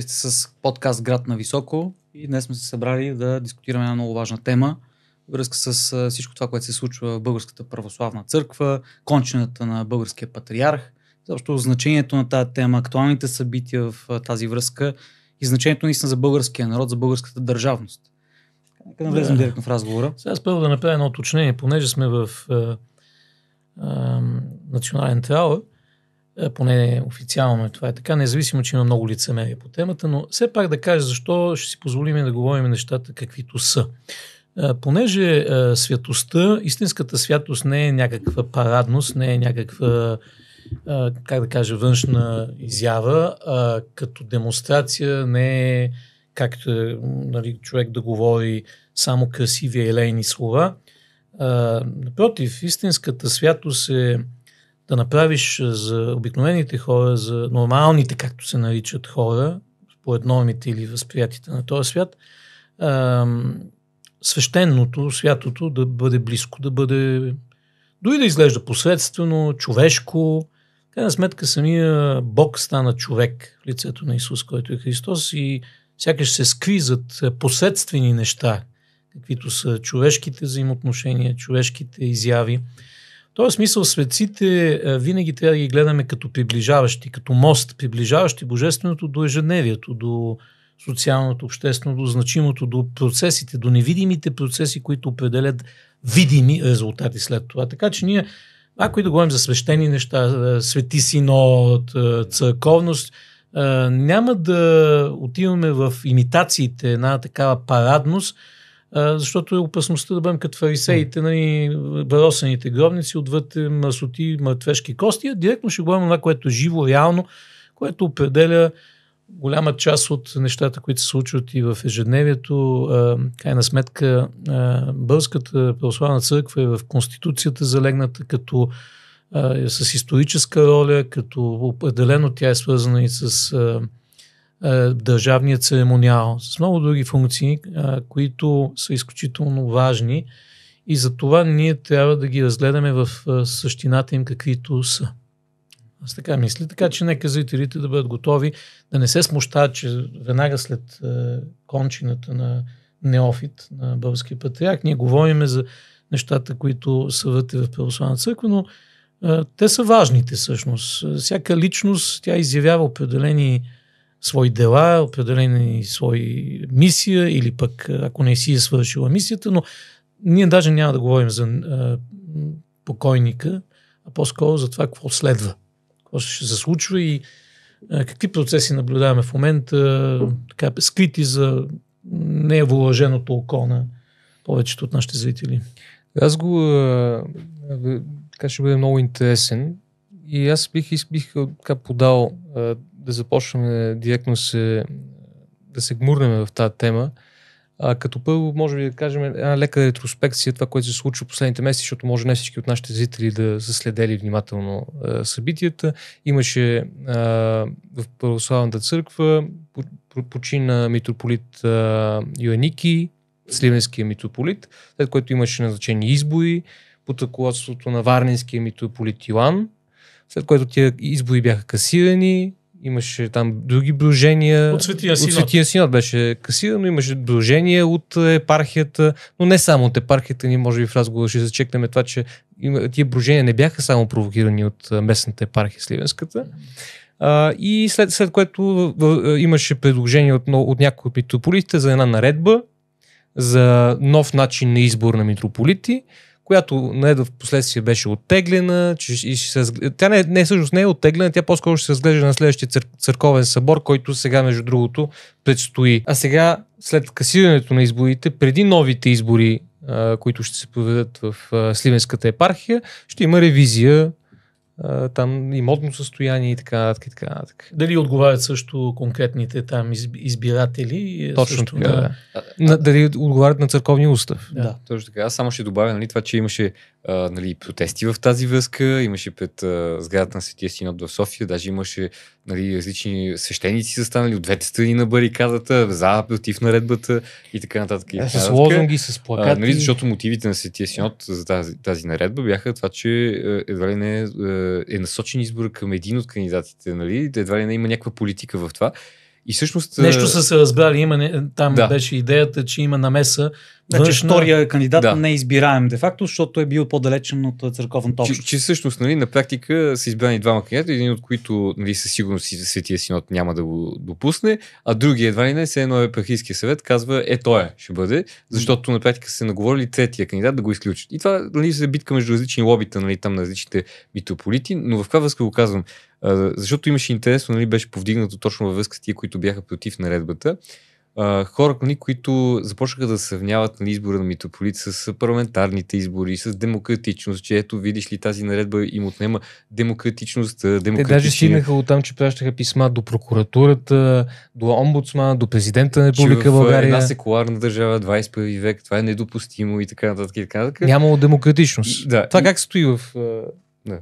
Вие сте с подкаст Град на високо и днес сме се събрали да дискутираме една много важна тема връзка с всичко това, което се случва в Българската православна църква, кончината на българския патриарх, защото значението на тази тема, актуалните събития в тази връзка и значението наистина за българския народ, за българската държавност. Нека да влезем директно в разговора. Сега аз първо да направя едно уточнение, понеже сме в е, е, Национален театър, е, поне официално е това е така, независимо, че има много лицемерие по темата, но все пак да кажа защо ще си позволим да говорим нещата каквито са. Е, понеже е, святостта, истинската святост не е някаква парадност, не е някаква как да кажа, външна изява, а като демонстрация не е както нали, човек да говори само красиви елейни слова. А, напротив, истинската святост е да направиш е, за обикновените хора, за нормалните, както се наричат хора, според нормите или възприятите на този свят, свещеното, святото да бъде близко, да бъде дори да изглежда посредствено, човешко. Крайна сметка самия Бог стана човек в лицето на Исус, който е Христос и сякаш се скри зад посредствени неща, каквито са човешките взаимоотношения, човешките изяви този смисъл светците винаги трябва да ги гледаме като приближаващи, като мост, приближаващи божественото до ежедневието, до социалното, общественото, до значимото, до процесите, до невидимите процеси, които определят видими резултати след това. Така че ние, ако и да говорим за свещени неща, свети синод, църковност, няма да отиваме в имитациите, една такава парадност, а, защото е опасността да бъдем като фарисеите, нали, баросените гробници, отвъд е, масоти, мъртвешки кости, а директно ще говорим това, което е живо, реално, което определя голяма част от нещата, които се случват и в ежедневието. крайна сметка, а, Българската православна църква е в Конституцията залегната като а, с историческа роля, като определено тя е свързана и с а, е, държавния церемониал, с много други функции, е, които са изключително важни и за това ние трябва да ги разгледаме в е, същината им каквито са. Аз така мисля, така че нека зрителите да бъдат готови, да не се смущават, че веднага след кончината на неофит на българския патриарх, ние говориме за нещата, които са вътре в православна църква, но те са важните всъщност. Всяка личност, тя изявява определени свои дела, определени свои мисия или пък ако не си е свършила мисията, но ние даже няма да говорим за а, покойника, а по-скоро за това какво следва, какво ще се случва и а, какви процеси наблюдаваме в момента, така скрити за невъоръженото око на повечето от нашите зрители. Аз го а, така ще бъде много интересен и аз бих, бих така подал да започнем директно се, да се гмурнем в тази тема. А, като първо, може би да кажем една лека ретроспекция, това, което се случва последните месеци, защото може не всички от нашите зрители да са следели внимателно а, събитията. Имаше а, в Православната църква почина митрополит а, Йоаники, сливенския митрополит, след което имаше назначени избори под ръководството на варненския митрополит Йоан, след което тия избори бяха касирани, Имаше там други брожения. От Светия Синод. От Светия Синод беше касирано, имаше брожения от епархията, но не само от епархията. Ние може би в разговор ще зачекнем това, че тия брожения не бяха само провокирани от местната епархия Сливенската. и след, след което имаше предложение от, от някои от митрополитите за една наредба за нов начин на избор на митрополити, която не в последствие беше оттеглена. Че, и ще се, тя не, е- не, е- всъщност не е оттеглена, тя по-скоро ще се разглежда на следващия цър, църковен събор, който сега, между другото, предстои. А сега, след касирането на изборите, преди новите избори които ще се проведат в Сливенската епархия, ще има ревизия там имотно състояние и така нататък. Така, така, Дали отговарят също конкретните там избиратели? Точно също, така, да. да. На, дали отговарят на църковния устав? Да. да. Точно така. Аз само ще добавя нали, това, че имаше а, нали, протести в тази връзка, имаше пред а, сградата на Светия Синод в София, даже имаше нали, различни свещеници са станали от двете страни на барикадата, за, против наредбата и така нататък. Да, е, С лозунги, с плакати. А, нали, защото мотивите на Светия Синод за тази, тази наредба бяха това, че е, едва ли не е, е насочен избор към един от кандидатите, нали? Едва ли не има някаква политика в това. И всъщност... Нещо са се разбрали, има, там да. беше идеята, че има намеса Значи външна... втория кандидат да. не е избираем де-факто, защото е бил по-далечен от е, църковната общност. Че, че всъщност нали, на практика са избрани двама кандидата, един от които нали, със сигурност Светия Синод няма да го допусне, а другия едва ли не, се едно епархийския съвет, казва е той е, ще бъде, защото на практика се наговорили третия кандидат да го изключат. И това нали, се битка между различни лобита нали, там на различните митрополити, но в каква връзка го казвам? А, защото имаше интересно, нали, беше повдигнато точно във връзка с тия, които бяха против наредбата хора, нали, които започнаха да съвняват нали, избора на митрополит с парламентарните избори, с демократичност, че ето видиш ли тази наредба им отнема демократичност. Демократични... Те даже стигнаха от там, че пращаха писма до прокуратурата, до омбудсмана, до президента на Република в, е, България. Една секуларна държава, 21 век, това е недопустимо и така нататък. И така, Нямало демократичност. И, да, това и... как стои в... Да.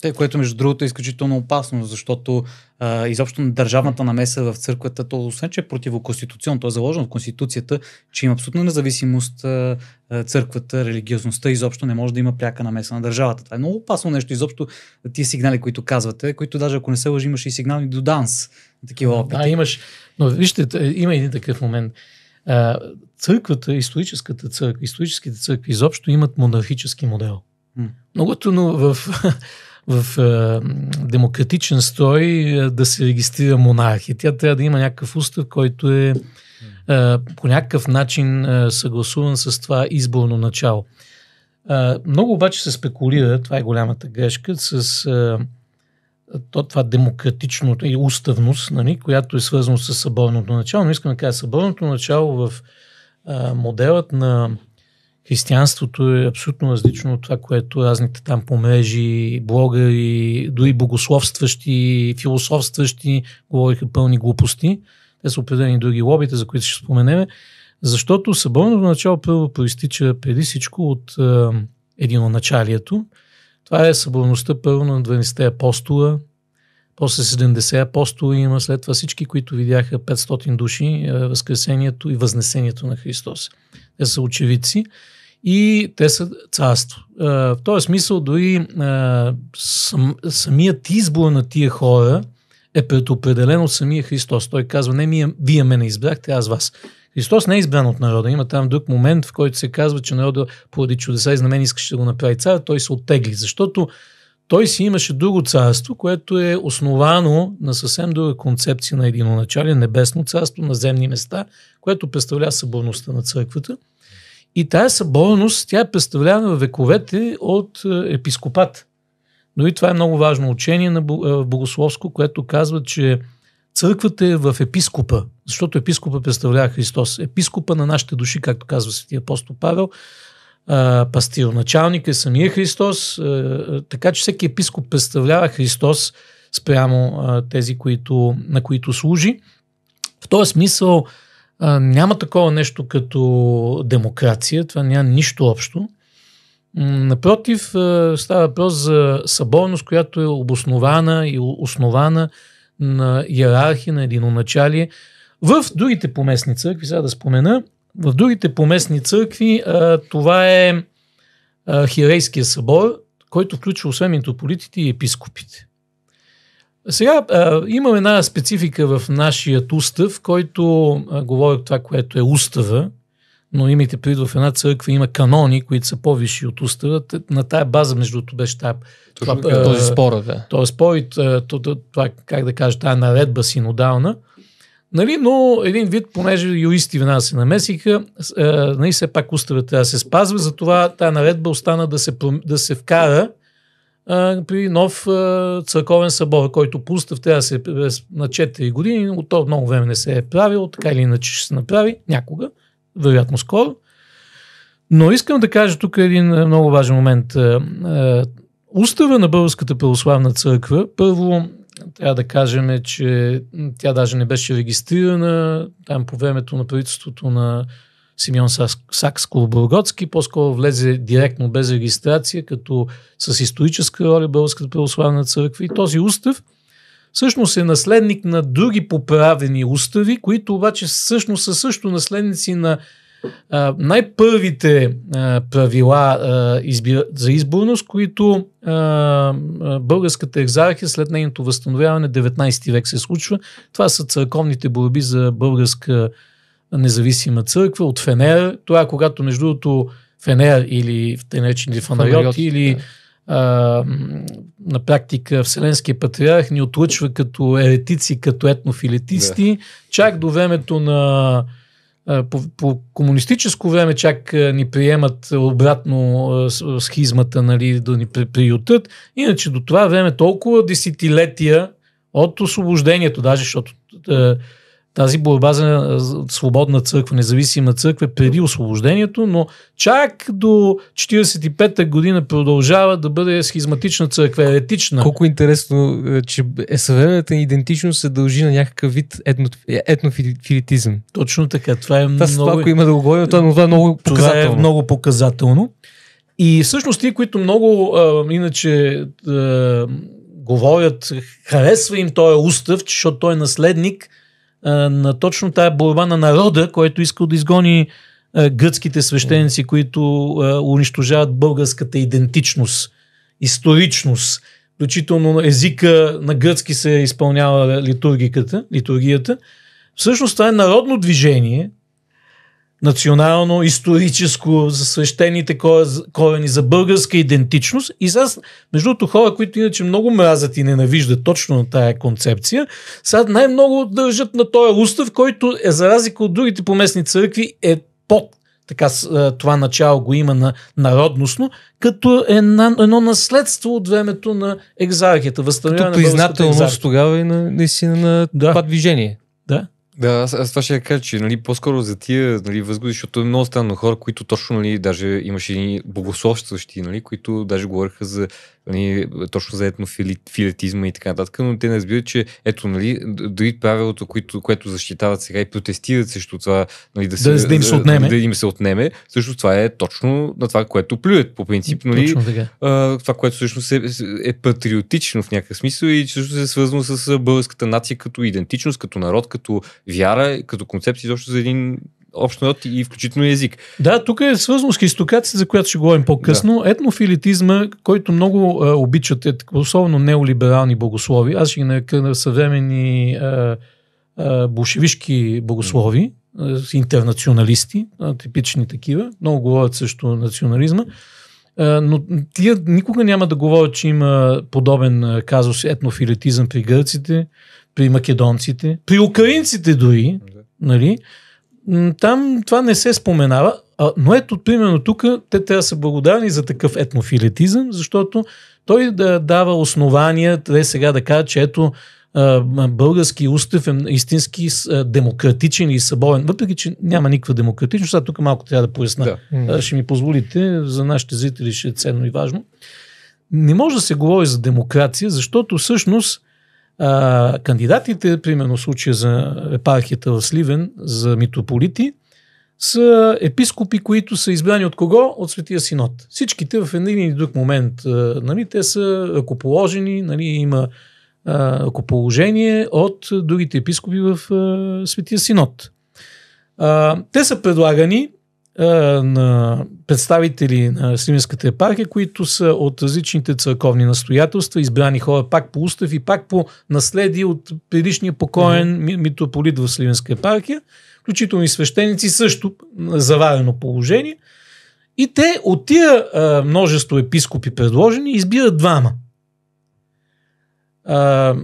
Те, което между другото е изключително опасно, защото а, изобщо държавната намеса в църквата, то освен, че е противоконституционно, то е заложено в Конституцията, че има абсолютна независимост а, църквата, религиозността, изобщо не може да има пряка намеса на държавата. Това е много опасно нещо, изобщо тия сигнали, които казвате, които даже ако не се лъжи, имаше и сигнали до данс. Такива опити. Да, имаш. Но вижте, е, има един такъв момент. А, църквата, историческата църква, историческите църкви изобщо имат монархически модел. Многото, Много в в е, демократичен строй е, да се регистрира монархия. Тя трябва да има някакъв устав, който е, е по някакъв начин е, съгласуван с това изборно начало. Е, много обаче се спекулира, това е голямата грешка, с е, то, това демократично и уставност, нали, която е свързано с съборното начало. Но искам да кажа, съборното начало в е, моделът на християнството е абсолютно различно от това, което разните там помежи, блогъри, дори богословстващи, философстващи говориха пълни глупости. Те са определени други лобите, за които ще споменеме. Защото съборното начало първо проистича преди всичко от е, началието. Това е съборността първо на 12 апостола, после 70 апостола има, след това всички, които видяха 500 души, е, възкресението и възнесението на Христос. Те са очевидци и те са царство. В този смисъл дори сам, самият избор на тия хора е предопределен от самия Христос. Той казва, не мие, вие мене избрахте, аз вас. Христос не е избран от народа. Има там друг момент, в който се казва, че народа поради чудеса и знамени искаше да го направи цар, той се оттегли, защото той си имаше друго царство, което е основано на съвсем друга концепция на единоначалие, небесно царство на земни места, което представлява съборността на църквата – и тази съборност, тя е представлявана в вековете от е, епископат. Но и това е много важно учение на е, Богословско, което казва, че църквата е в епископа, защото епископа представлява Христос. Епископа на нашите души, както казва св. апостол Павел, пастироначалник е самия Христос, е, така че всеки епископ представлява Христос спрямо тези, които, на които служи. В този смисъл, а, няма такова нещо като демокрация, това няма нищо общо. Напротив, става въпрос за съборност, която е обоснована и основана на иерархия, на единоначалие. В другите поместни църкви, сега да спомена, в другите поместни църкви това е Хирейския събор, който включва освен митрополитите и епископите. Сега а, имаме една специфика в нашия устав, който а, говоря това, което е устава, но имайте предвид в една църква има канони, които са по-висши от устава. На тая база, между другото, беше тая, това, е, този спор, да. Този спор и това, как да кажа, тая наредба синодална. Нали, но един вид, понеже юристи нас се намесиха, нали, все пак устава трябва да се спазва, затова тая наредба остана да се, да се вкара при нов църковен събор, който пустав трябва да се е, на 4 години, от това много време не се е правил, така или иначе ще се направи някога, вероятно скоро. Но искам да кажа тук един е, много важен момент. Е, устава на Българската православна църква, първо трябва да кажем, че тя даже не беше регистрирана там по времето на правителството на Симеон Сакс-Колобургоцки, по-скоро влезе директно без регистрация, като с историческа роля Българската православна църква и този устав всъщност е наследник на други поправени устави, които обаче всъщност са също наследници на най-първите правила избира, за изборност, които българската екзархия след нейното възстановяване 19 век се случва. Това са църковните борби за българска независима църква, от Фенер. Това е когато, между другото, Фенер или в те фанариоти или да. а, на практика Вселенския патриарх ни отлъчва като еретици, като етнофилетисти, да. чак до времето на по, по комунистическо време чак ни приемат обратно схизмата, нали, да ни приютат. Иначе до това време толкова десетилетия от освобождението, даже защото тази борба за свободна църква, независима църква е преди освобождението, но чак до 45-та година продължава да бъде схизматична църква, еретична. Колко интересно, е, че е съвременната идентичност се дължи на някакъв вид етно, етнофилитизъм. Точно така, това е това, много... Това, ако има да го говорим, това, е много показателно. Това е много показателно. И всъщност ти, които много, а, иначе, а, говорят, харесва им този устав, защото той е наследник – на точно тая борба на народа, който искал да изгони гръцките свещеници, които унищожават българската идентичност, историчност, включително езика на гръцки се изпълнява литургиката, литургията. Всъщност това е народно движение, национално, историческо, за свещените корени, за българска идентичност. И сега, между другото, хора, които иначе много мразят и ненавиждат точно на тая концепция, сега най-много държат на този устав, който е за разлика от другите поместни църкви е под така, е, това начало го има на народностно, като една, едно наследство от времето на екзархията. като признателност тогава и на, наистина на да. това движение. Да. Да, аз, аз това ще я кажа, че нали, по-скоро за тия нали, възгоди, защото е много странно хора, които точно, нали, даже имаше и богословстващи, нали, които даже говориха за нали, точно за етнофилетизма и така нататък, но те не разбират, че ето, нали, дори правилото, което, което защитават сега и протестират срещу това, нали, да, се, да, да, им се отнеме. да им се отнеме, също това е точно на това, което плюят по принцип. Нали, а, това, което всъщност е, е патриотично в някакъв смисъл и се е свързано с българската нация като идентичност, като народ, като вяра, като концепция, защото за един общност и включително език. Да, тук е свързано с хистокацията, за която ще говорим по-късно. Да. Етнофилитизма, който много а, обичат, е, особено неолиберални богослови, аз ще ги нарека съвремени а, а, бушевишки богослови, а, интернационалисти, а, типични такива, много говорят също национализма но тия никога няма да говорят, че има подобен казус етнофилетизъм при гърците, при македонците, при украинците дори, да. нали? Там това не се споменава, а, но ето именно тук те трябва да са благодарни за такъв етнофилетизъм, защото той да дава основания, те сега да кажат, че ето български устав е истински демократичен и съборен, въпреки че няма никаква демократичност. а тук малко трябва да поясна. Да. Ще ми позволите, за нашите зрители ще е ценно и важно. Не може да се говори за демокрация, защото всъщност а, кандидатите, примерно в случая за епархията в Сливен, за митрополити, са епископи, които са избрани от кого? От Светия Синод. Всичките в един или друг момент, нали, те са ръкоположени, нали, има ръкоположение от другите епископи в а, Светия Синод. А, те са предлагани е, на представители на Сливенската епархия, които са от различните църковни настоятелства, избрани хора пак по устав и пак по наследие от предишния покоен mm-hmm. митрополит в Сливенска епархия, включително и свещеници, също заварено положение. И те от тия а, е, множество епископи предложени избират двама. А, е,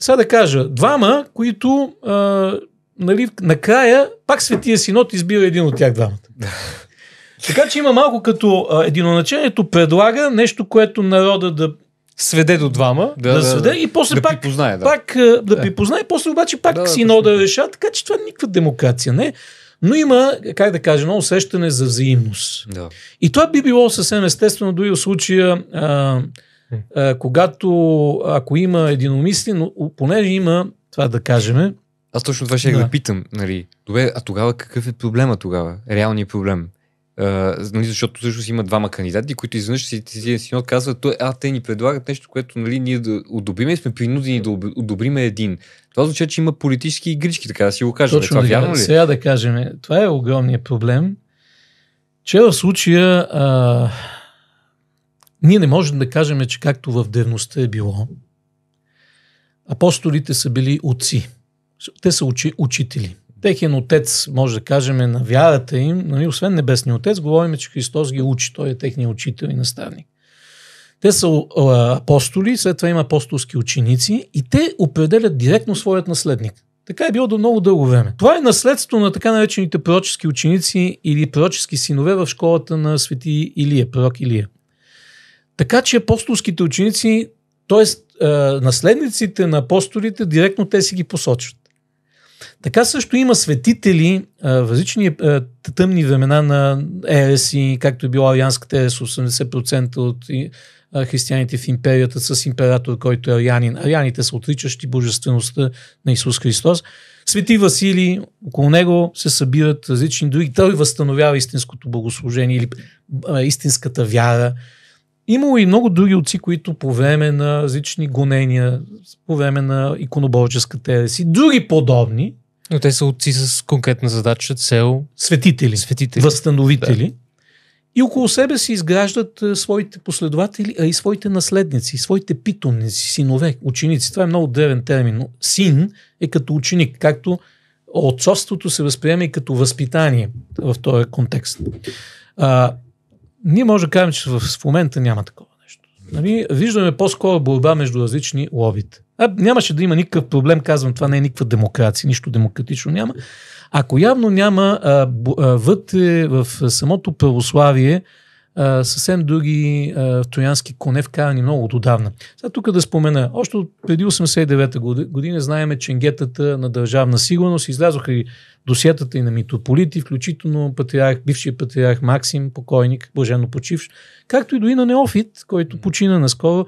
сега да кажа, двама, които а, нали, накрая пак Светия Синод избира един от тях двамата. така че има малко като а, единоначението предлага нещо, което народа да сведе до двама, да, да, сведе да, и после да пак, припознае, да. пак да, да припознае, после обаче пак да, синода да, реша, така че това никаква демокрация не е. Но има, как да кажа, едно усещане за взаимност. Да. И това би било съвсем естествено дори в случая, а, а, когато ако има единомислие, но понеже има, това да кажем, аз точно това ще да. да питам, нали, добре, а тогава какъв е проблема тогава? Реалният проблем? А, нали, защото всъщност има двама кандидати, които изведнъж си, си, си, си казват, той, а, те ни предлагат нещо, което нали, ние да одобриме и сме принудени да одобриме един. Това означава, че има политически игрички, така да си го кажем. Точно това, да, вярно ли? Е? Сега да кажем, това е огромният проблем, че в случая а, ние не можем да кажем, че както в древността е било, апостолите са били отци те са учи, учители. Техен отец, може да кажем, е на вярата им, нали, освен Небесния отец, говорим, че Христос ги учи. Той е техният учител и наставник. Те са апостоли, след това има апостолски ученици и те определят директно своят наследник. Така е било до много дълго време. Това е наследство на така наречените пророчески ученици или пророчески синове в школата на свети Илия, пророк Илия. Така че апостолските ученици, т.е. наследниците на апостолите, директно те си ги посочват. Така също има светители в различни тъмни времена на ЕС и както е била Арианската ЕРС, 80% от християните в империята с император, който е арианин. Арианите са отричащи божествеността на Исус Христос. Свети Василий, около него се събират различни други. Той възстановява истинското богослужение или истинската вяра. Имало и много други отци, които по време на различни гонения, по време на иконоборческа ерес други подобни. Но те са отци с конкретна задача, цел. Светители. Светители. Възстановители. Да. И около себе си изграждат е, своите последователи, а и своите наследници, и своите питомници, синове, ученици. Това е много древен термин. Син е като ученик, както отцовството се възприема и като възпитание в този контекст. Ние може да кажем, че в момента няма такова нещо. Нали, виждаме по-скоро борба между различни ловите. А, нямаше да има никакъв проблем, казвам, това не е никаква демокрация, нищо демократично няма. Ако явно няма а, а, вътре в самото православие а, съвсем други а, троянски коне вкарани много додавна. Сега тук да спомена, още от преди 89-та година знаеме ченгетата на държавна сигурност, излязоха и досиетата и на митрополити, включително патриарх, бившия патриарх Максим, покойник, блаженно почивш, както и до и на Неофит, който почина наскоро,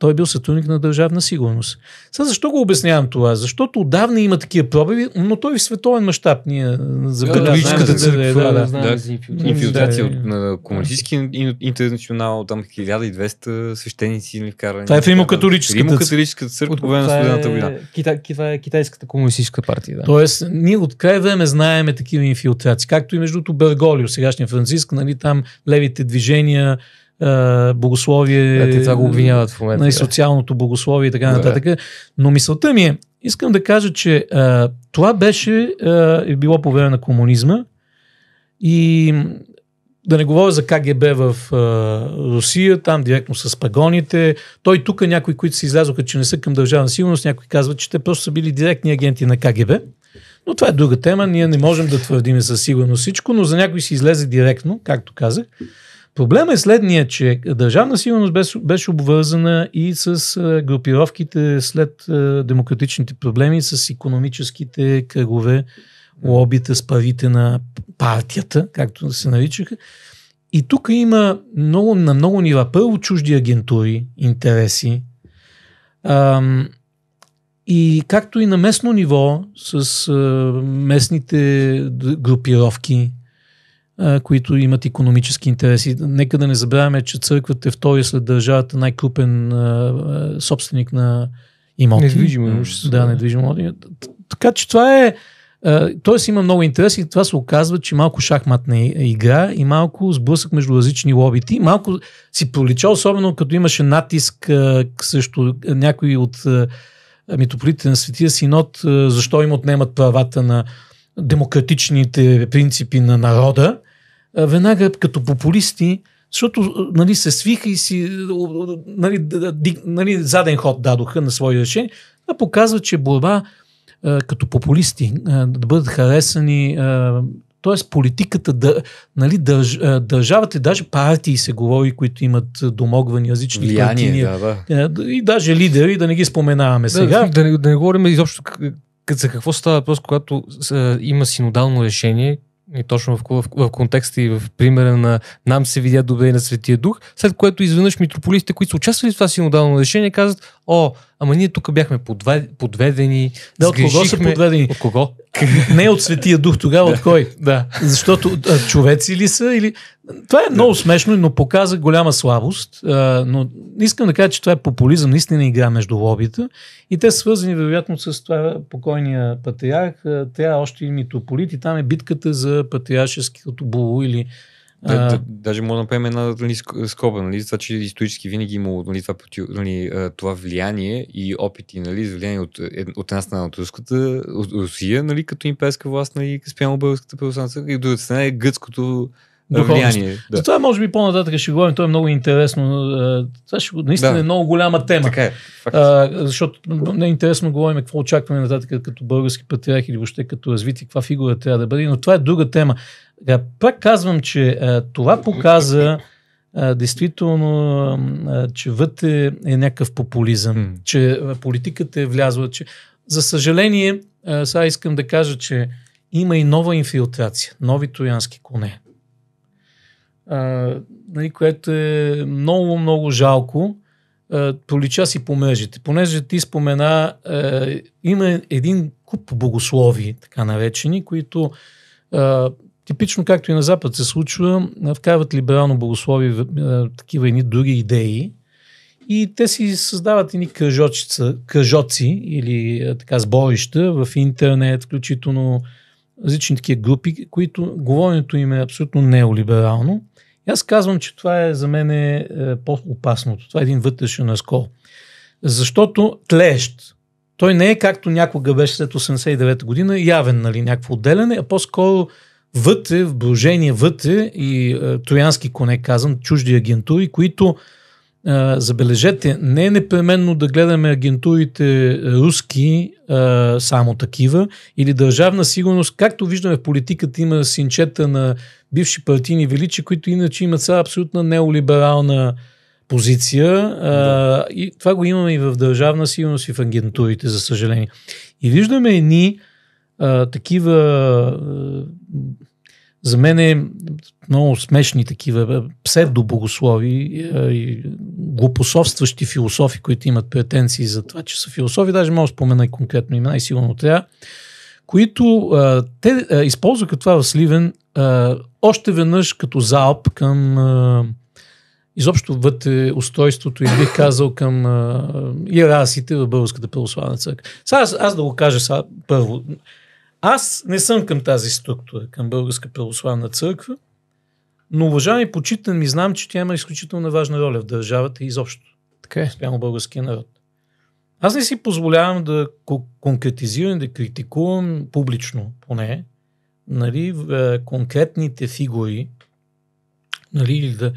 той е бил сътрудник на държавна сигурност. Сега защо го обяснявам това? Защото отдавна има такива пробиви, но той е в световен мащаб ние забелязваме. Да, църква, да, да, да, да. Инфилтрация от на комунистически интернационал, там 1200 свещеници ни вкарани. Това е в католическата църква. църква по на студената е война. Кита, е китайската комунистическа партия. Да. Тоест, ние от край време знаеме такива инфилтрации. Както и между другото Берголио, сегашния Франциск, нали, там левите движения, богословие. Да, е, те това го обвиняват в момента. И нали, социалното богословие и така нататък. Да. Но мисълта ми е, искам да кажа, че а, това беше, а, е било по време на комунизма и да не говоря за КГБ в а, Русия, там директно с пагоните. Той тук някои, които се излязоха, че не са към държавна сигурност, някои казват, че те просто са били директни агенти на КГБ. Но това е друга тема. Ние не можем да твърдим със сигурност всичко, но за някой си излезе директно, както казах. Проблема е следния, че държавна сигурност беше, обвързана и с групировките след демократичните проблеми, с економическите кръгове, лобите с парите на партията, както се наричаха. И тук има много, на много нива. Първо чужди агентури, интереси. Ам, и както и на местно ниво, с а, местните групировки, които имат економически интереси. Нека да не забравяме, че църквата е втори след държавата най-крупен собственик на имоти. Недвижимо имущество. Да, недвижимо. Така че това е... Тоест има много интерес и това се оказва, че малко шахматна игра и малко сблъсък между различни лобити. Малко си пролича, особено като имаше натиск срещу някои от митрополитите на Светия Синод, защо им отнемат правата на демократичните принципи на народа веднага като популисти, защото нали, се свиха и си нали, нали, заден ход дадоха на свои решения. Това показва, че борба като популисти, да бъдат харесани, т.е. политиката, да, нали, държ, държавата, даже партии се говори, които имат домогвани различни влияния. Да, да. И даже лидери, да не ги споменаваме да, сега. Да, да, не, да не говорим изобщо за какво става въпрос, когато има синодално решение, и точно в, в, в контекста и в примера на нам се видя добре на Светия Дух, след което изведнъж митрополитите, които са участвали в това синодално решение, казват, о, ама ние тук бяхме подведени. Да, от кого са подведени? От кого? Не от Светия Дух тогава, от кой? Да. Защото а, човеци ли са? Или... Това е много смешно, но показа голяма слабост. А, но искам да кажа, че това е популизъм, наистина игра между лобита. И те са свързани, вероятно, с това покойния патриарх. Тя още и митрополит и там е битката за патриаршеското було или да, а... да, даже мога да направим една нали, скоба, нали, това, че исторически винаги е имало нали, това, нали, това влияние и опити нали, за влияние от, от една страна от руската, от Русия, нали, като имперска власт, нали, спрямо българската православна и от другата страна е гръцкото влияние. Да. За това може би по-нататък ще говорим, то е много интересно. Това ще, наистина да. е много голяма тема. Така е, А, защото не е интересно говорим какво очакваме нататък като български патриарх или въобще като развитие, каква фигура трябва да бъде, но това е друга тема. А, пак казвам, че а, това показа а, действително, а, че вътре е някакъв популизъм, mm. че политиката е влязла, че за съжаление, а, сега искам да кажа, че има и нова инфилтрация, нови троянски коне нали, което е много, много жалко. А, си по мрежите. Понеже ти спомена, а, има един куп богослови, така наречени, които а, типично, както и на Запад се случва, вкарват либерално богослови а, такива и други идеи, и те си създават едни кръжоци или така сборища в интернет, включително различни такива групи, които говоренето им е абсолютно неолиберално. Аз казвам, че това е за мен е, е по-опасното. Това е един вътрешен разкол. Защото тлеещ. Той не е както някога беше след 89-та година, явен, нали, някакво отделяне, а по-скоро вътре, в брожение вътре и е, троянски коне, казвам, чужди агентури, които е, забележете, не е непременно да гледаме агентурите е, руски е, само такива или държавна сигурност. Както виждаме в политиката има синчета на бивши партийни величи, които иначе имат са абсолютно неолиберална позиция. Да. А, и това го имаме и в държавна сигурност и в агентурите, за съжаление. И виждаме едни а, такива, за мен е много смешни такива псевдобогослови и глупосовстващи философи, които имат претенции за това, че са философи. Даже мога да спомена и конкретно имена и сигурно трябва които а, те а, използваха това в Сливен а, още веднъж като залп към а, изобщо вътре устойството и бих казал към а, иерасите в Българската православна църква. Сега аз, аз да го кажа сега първо. Аз не съм към тази структура, към Българска православна църква, но уважавам и почитам и знам, че тя има изключително важна роля в държавата и изобщо. Така е. Спрямо българския народ. Аз не си позволявам да конкретизирам, да критикувам публично, поне, нали, е, конкретните фигури, нали, или да...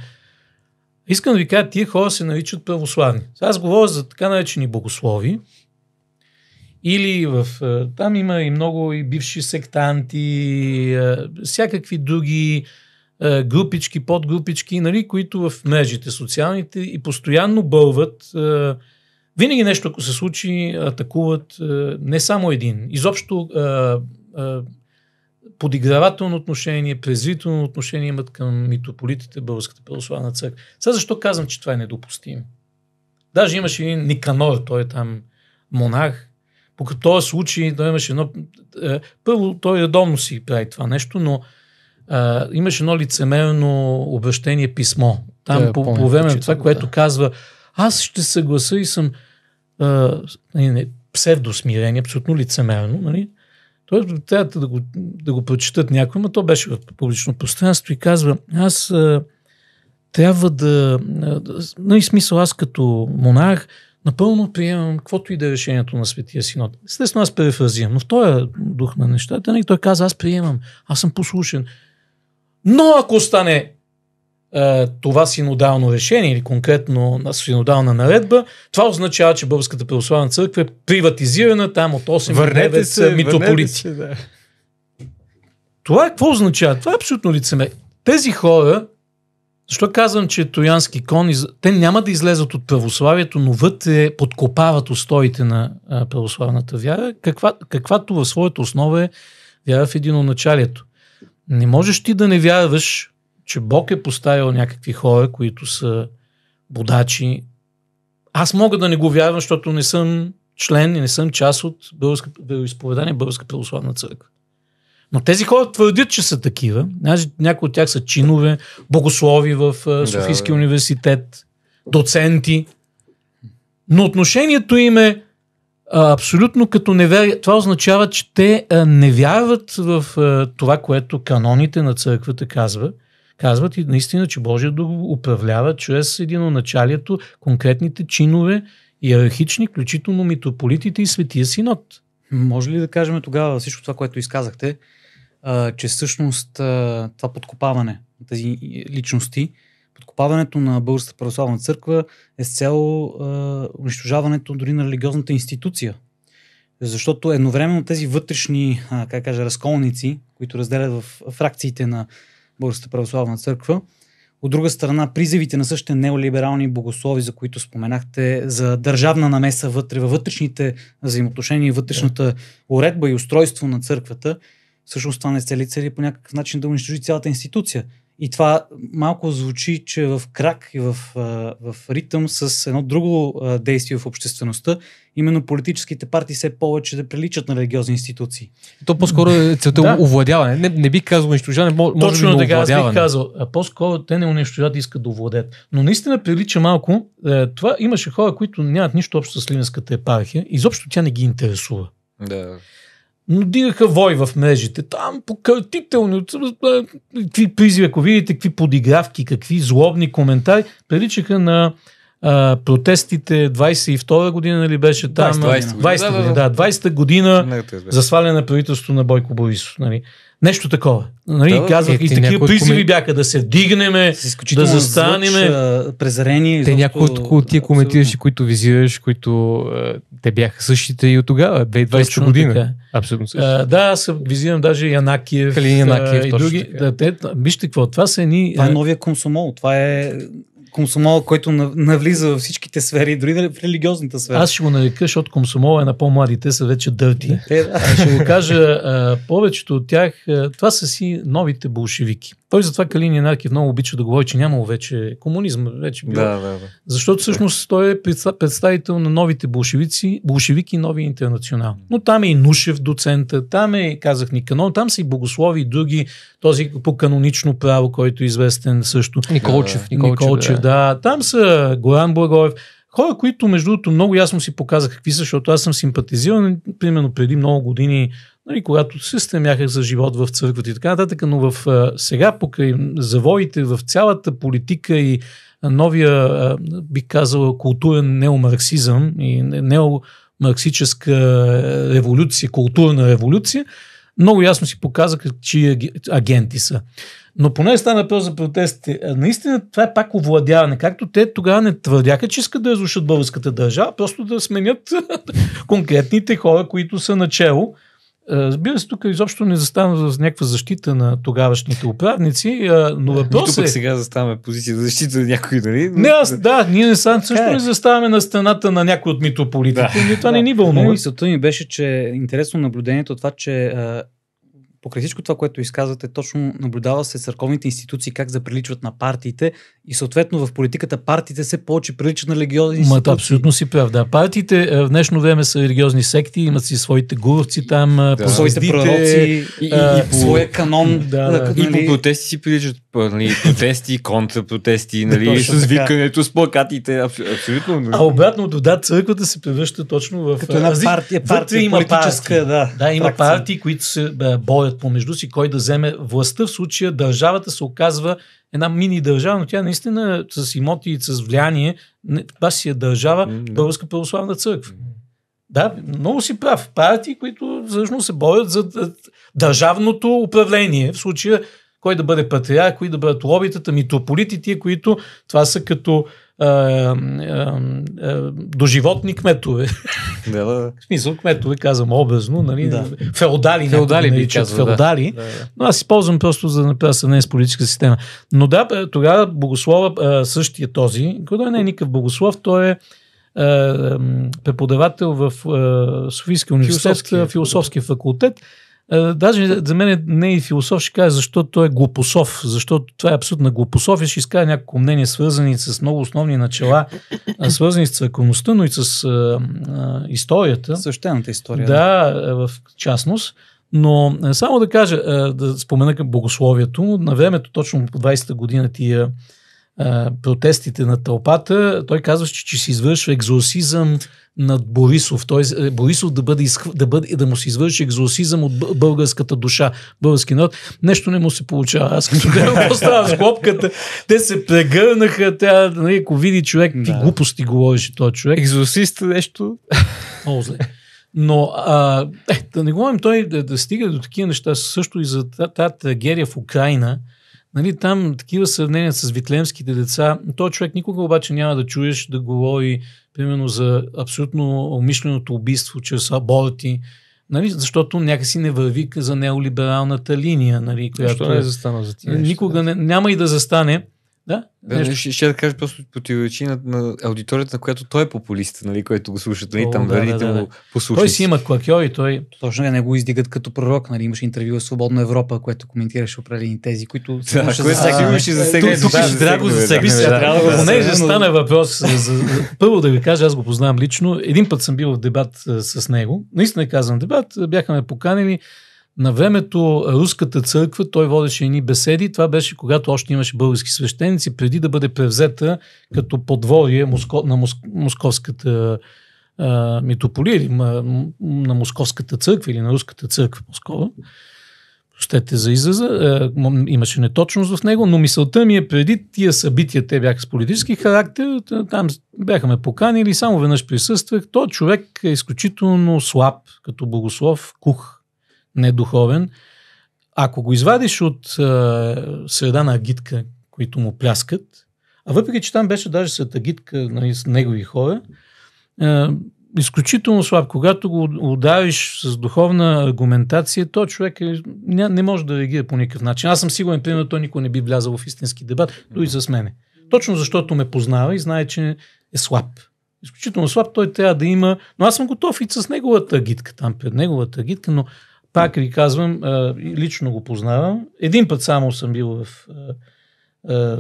Искам да ви кажа, тия хора се наричат православни. Аз говоря за така наречени богослови, или в... Е, там има и много и бивши сектанти, е, всякакви други групички, подгрупички, нали, които в мрежите социалните и постоянно бълват винаги нещо, ако се случи, атакуват е, не само един. Изобщо е, е, подигравателно отношение, презрително отношение имат към митрополитите Българската православна църква. Сега защо казвам, че това е недопустимо? Даже имаше един Никанор, той е там монарх. По този случай той имаше едно... Първо, той редовно си прави това нещо, но а, имаше едно лицемерно обращение писмо. Там да, по, по време на това, да. което казва аз ще съгласа и съм а, не, не, псевдосмирение, абсолютно лицемерно, нали? Тоест, трябва да го, да го прочитат някой, но то беше в публично пространство и казва, аз а, трябва да... А, да нали, смисъл, аз като монарх напълно приемам каквото и да е решението на Светия Синод. Естествено, аз перефразирам, но в този дух на нещата, нали, той каза, аз приемам, аз съм послушен. Но ако стане е, това синодално решение или конкретно на синодална наредба, това означава, че Българската православна църква е приватизирана там от 8-9 митрополити. Се, да. Това какво означава? Това е абсолютно лицеме. Тези хора, защо казвам, че е Троянски кон, те няма да излезат от православието, но вътре подкопават устоите на православната вяра, каква, каквато в своята основа е вяра в единоначалието. Не можеш ти да не вярваш че Бог е поставил някакви хора, които са бодачи. Аз мога да не го вярвам, защото не съм член и не съм част от българска, изповедание Българска православна църква. Но тези хора твърдят, че са такива. Някои от тях са чинове, богослови в Софийския да, университет, доценти. Но отношението им е абсолютно като неверие. Това означава, че те не вярват в това, което каноните на църквата казва казват и наистина, че Божия Дух управлява чрез единоначалието конкретните чинове, иерархични, включително митрополитите и Светия Синод. Може ли да кажем тогава всичко това, което изказахте, че всъщност това подкопаване на тези личности, подкопаването на Българската православна църква е с цел унищожаването дори на религиозната институция? Защото едновременно тези вътрешни, как кажа, разколници, които разделят в фракциите на Българската православна църква. От друга страна, призивите на същите неолиберални богослови, за които споменахте, за държавна намеса вътре, във вътрешните взаимоотношения и вътрешната уредба и устройство на църквата, всъщност това не се цели по някакъв начин да унищожи цялата институция. И това малко звучи, че е в крак и в, в ритъм с едно друго действие в обществеността, именно политическите партии все повече да приличат на религиозни институции. То по-скоро е целта да. овладяване. Не, не би казал унищожаване, може Точно би така, аз бих казал. А по-скоро те не унищожават, искат да овладеят. Но наистина прилича малко. Е, това имаше хора, които нямат нищо общо с Ливенската епархия. Изобщо тя не ги интересува. Да но дигаха вой в мрежите. Там покъртителни, е, какви призиви, ако видите, какви подигравки, какви злобни коментари, приличаха на а, протестите 22-та година, нали беше там? 20-та година, 20 година, да, 20-та година за сваляне на правителството на Бойко Борисов. Нали. Нещо такова. Нали, да, казвах, е, и такива призиви коми... бяха да се дигнеме, да застанеме. Звуч, презрение. Те някои от тия коментиращи, които визираш, които те бяха същите и от тогава, 2020 година. Така. Абсолютно А, да, аз визирам даже Янакиев, Янакиев а, и други. Да, те, вижте какво, това са едни... Това е новия консумол, това е комсомола, който навлиза във всичките сфери, дори в религиозната сфера. Аз ще го нарека, защото комсомола е на по-младите, са вече дърти. Е, да. Ще го кажа, повечето от тях, това са си новите болшевики. Той затова Калини Янаркив много обича да говори, че нямало вече комунизъм. Вече било. Да, да, да. Защото всъщност той е представител на новите болшевици, болшевики и нови интернационал. Но там е и Нушев доцента, там е, казах ни канон, там са и богослови и други, този по канонично право, който е известен също. Николчев. Да, Николчев, Николчев да. Да, там са Горан Благоев, хора, които между другото много ясно си показах какви са, защото аз съм симпатизиран, примерно преди много години, нали, когато се стремяха за живот в църквата и така нататък, но в, сега покрай завоите в цялата политика и новия, би казал, културен неомарксизъм и неомарксическа революция, културна революция, много ясно си показаха, чии агенти са. Но поне стана въпрос за протестите. Е, наистина това е пак овладяване. Както те тогава не твърдяха, че искат да разрушат българската държава, просто да сменят конкретните хора, които са начало. Е, разбира се, тук изобщо не застана за някаква защита на тогавашните управници, е, но ами въпросът е... Тук сега заставаме позиция за защита на някой, нали? Не, аз, да, ние не сам, също не заставаме на страната на някой от митрополитите, да. но това да. не ни вълнува. Мисълта нали, ми беше, че интересно наблюдението това, че покрай всичко това, което изказвате, точно наблюдава се църковните институции как заприличват на партиите и съответно в политиката партиите се повече приличат на религиозни институции. абсолютно си прав, да. Партиите е, в днешно време са религиозни секти, имат си своите гуровци там, да. своите пророци е, и, и, и, по, е, своя канон. Да, да, и по нали? протести си приличат нали, протести, контрапротести, нали, с викането, с плакатите, абсолютно. Нали. А обратното, да, църквата се превръща точно в... Като една партия, партия, партия има политическа, да. Да, има фракция. партии, които се борят помежду си, кой да вземе властта. В случая държавата се оказва една мини държава, но тя наистина с имоти и с влияние, това си е държава, Българска православна църква. Да, много си прав. Партии, които всъщност се борят за държавното управление. В случая кой да бъде патриарх, кои да бъдат лобитата, митрополитите, които това са като а, а, а, доживотни кметове. Да, да. В смисъл, кметове казвам образно, нали? Да. Феодали, феодали би казал, феодали. Да, да. Но аз използвам просто за да направя сравнение с политическа система. Но да, тогава богослова същия е този, който не е никакъв богослов, той е преподавател в Софийския университет, философския философския факултет е, даже за мен не е и философ, ще кажа защо той е глупосов, защото това е абсолютна глупосов и ще изкажа някакво мнение, свързани с много основни начала, свързани с църковността, но и с а, а, историята. Същената история. Да, е, в частност. Но е, само да кажа, да спомена към богословието на времето, точно по 20-та година тия протестите на тълпата, той казваше, че, че се извършва екзорсизъм над Борисов. Той, е, Борисов да, бъде, да, бъде, да му се извърши екзорсизъм от българската душа, български народ. Нещо не му се получава. Аз като гледам какво става с глобката, те се прегърнаха. Тя, нали, ако види човек, ти да. глупости говориш този човек. Екзорсист е нещо. Много зле. Но а, е, да не говорим, той да, да стига до такива неща също и за тази трагедия в Украина – Нали, там такива сравнения с витлемските деца, то човек никога обаче няма да чуеш да говори, примерно, за абсолютно умишленото убийство чрез аборти, нали, защото някакси не върви за неолибералната линия. Нали, която Защо не е. е застана за тия? Никога не, няма и да застане, да, да нали, нещо. Ще, ще да кажа просто противоречи на, на аудиторията, на която той е популист, нали, който го слушат, нали, там да, да, да, послушат. Той си има клакьо и той... Точно е, не го издигат като пророк, нали, имаш интервю в Свободна Европа, което коментираш определени тези, които... Да, което засегне, ще засегне. Тук ще драго Понеже стана въпрос, първо да ви кажа, аз го познавам лично. Един път съм бил в дебат с него. Наистина казвам дебат, Бяхме поканени. На времето Руската църква, той водеше едни беседи. Това беше когато още имаше български свещеници, преди да бъде превзета като подворие на Московската митрополия или на Московската църква или на Руската църква по-скоро. Простете за израза, имаше неточност в него, но мисълта ми е преди тия събития, те бяха с политически характер, там бяха ме поканили, само веднъж присъствах. Той човек е изключително слаб, като богослов, кух недуховен, ако го извадиш от а, среда на агитка, които му пляскат, а въпреки, че там беше даже след агитка нали, с негови хора, а, изключително слаб. Когато го удариш с духовна аргументация, то човек е, не, не може да реагира по никакъв начин. Аз съм сигурен, примерно, той никой не би влязал в истински дебат, дори с мене. Точно защото ме познава и знае, че е слаб. Изключително слаб, той трябва да има. Но аз съм готов и с неговата гитка там, пред неговата гитка, но пак ви казвам, лично го познавам. Един път само съм бил в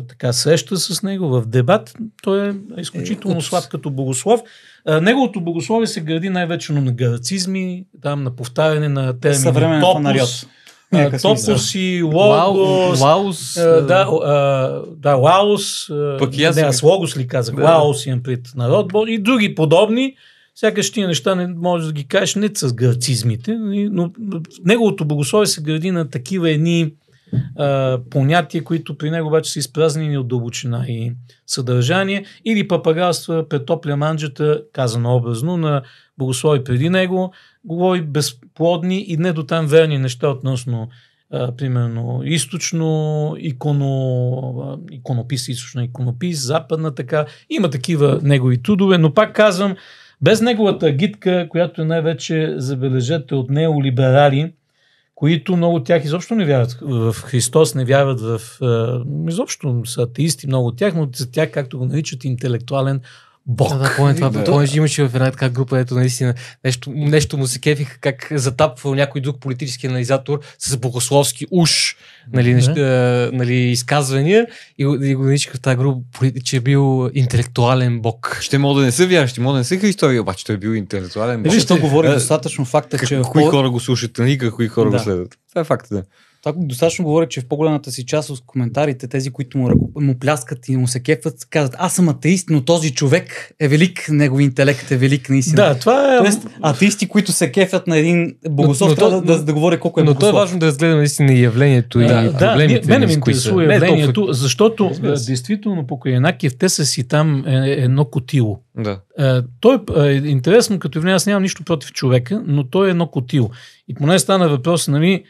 така среща с него, в дебат. Той е изключително е, слаб като богослов. Неговото богословие се гради най-вече на гарацизми, там на повтаряне на термини топус. Топоси, Логос, Лаос, да, да, Лаос, пък аз, не, аз Логос ли казах, Лаос имам пред народ, и други подобни, Сякаш тия неща не можеш да ги кажеш не с гърцизмите, нали, но неговото богословие се гради на такива едни а, понятия, които при него обаче са изпразнени от дълбочина и съдържание, или папагалства, претопля манджата, казано образно, на богослови преди него, говори безплодни и не до там верни неща относно а, примерно източно иконо, иконопис, източно иконопис, западна така. Има такива негови трудове, но пак казвам, без неговата гидка, която най-вече, забележете, от неолиберали, които много от тях изобщо не вярват в Христос, не вярват в... Изобщо са атеисти много от тях, но за тях, както го наричат, интелектуален Бог. Да, да, това. Да. имаше в една така група, ето наистина нещо, нещо му се кефиха, как затапва някой друг политически анализатор с богословски уш нали, неща, да. нали, изказвания и, и го наричаха в тази група, че е бил интелектуален бог. Ще мога да не са ще мога да не са христори, обаче той е бил интелектуален бог. Вижте, то говори е, достатъчно факта, че... Е кои хора го слушат, а нали, никак кои хора да. го следват. Това е факт, да. Това достатъчно говоря, че в по-голямата си част от коментарите, тези, които му, ръко, му пляскат и му се кефват, казват, аз съм атеист, но този човек е велик, негови интелект е велик, наистина. Да, това е... Тоест, атеисти, които се кефят на един богослов, но, но, трябва но, да, да, да, говоря колко е Но богослов. то е важно да разгледаме наистина и явлението да, и да, проблемите. Да, мене ми интересува явлението, толкова... защото действително покрай Накиев те са си там е, е, едно котило. Да. Uh, той е интересно, като явление, аз нямам нищо против човека, но той е едно котило. И поне стана въпрос, нали,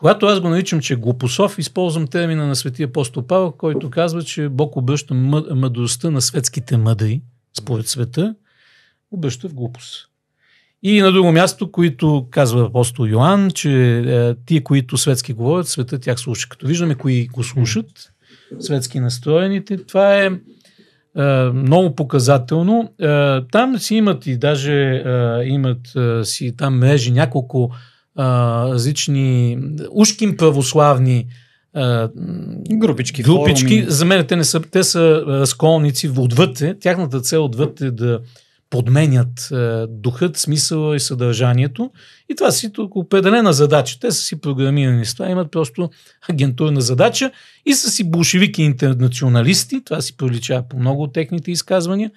когато аз го наричам, че глупосов, използвам термина на светия апостол Павел, който казва, че Бог обръща мъдростта на светските мъдри, според света, обръща в глупост. И на друго място, които казва апостол Йоанн, че е, тия, които светски говорят, света тях слуша. Като виждаме кои го слушат, светски настроените, това е, е много показателно. Е, там си имат и даже е, имат е, си там мрежи няколко а, различни ушким православни а, групички. групички. За мен те, не са, те са сколници отвътре. Тяхната цел отвътре е да подменят е, духът, смисъла и съдържанието. И това си тук определена задача. Те са си програмирани с това, имат просто агентурна задача и са си болшевики интернационалисти. Това си проличава по много от техните изказвания.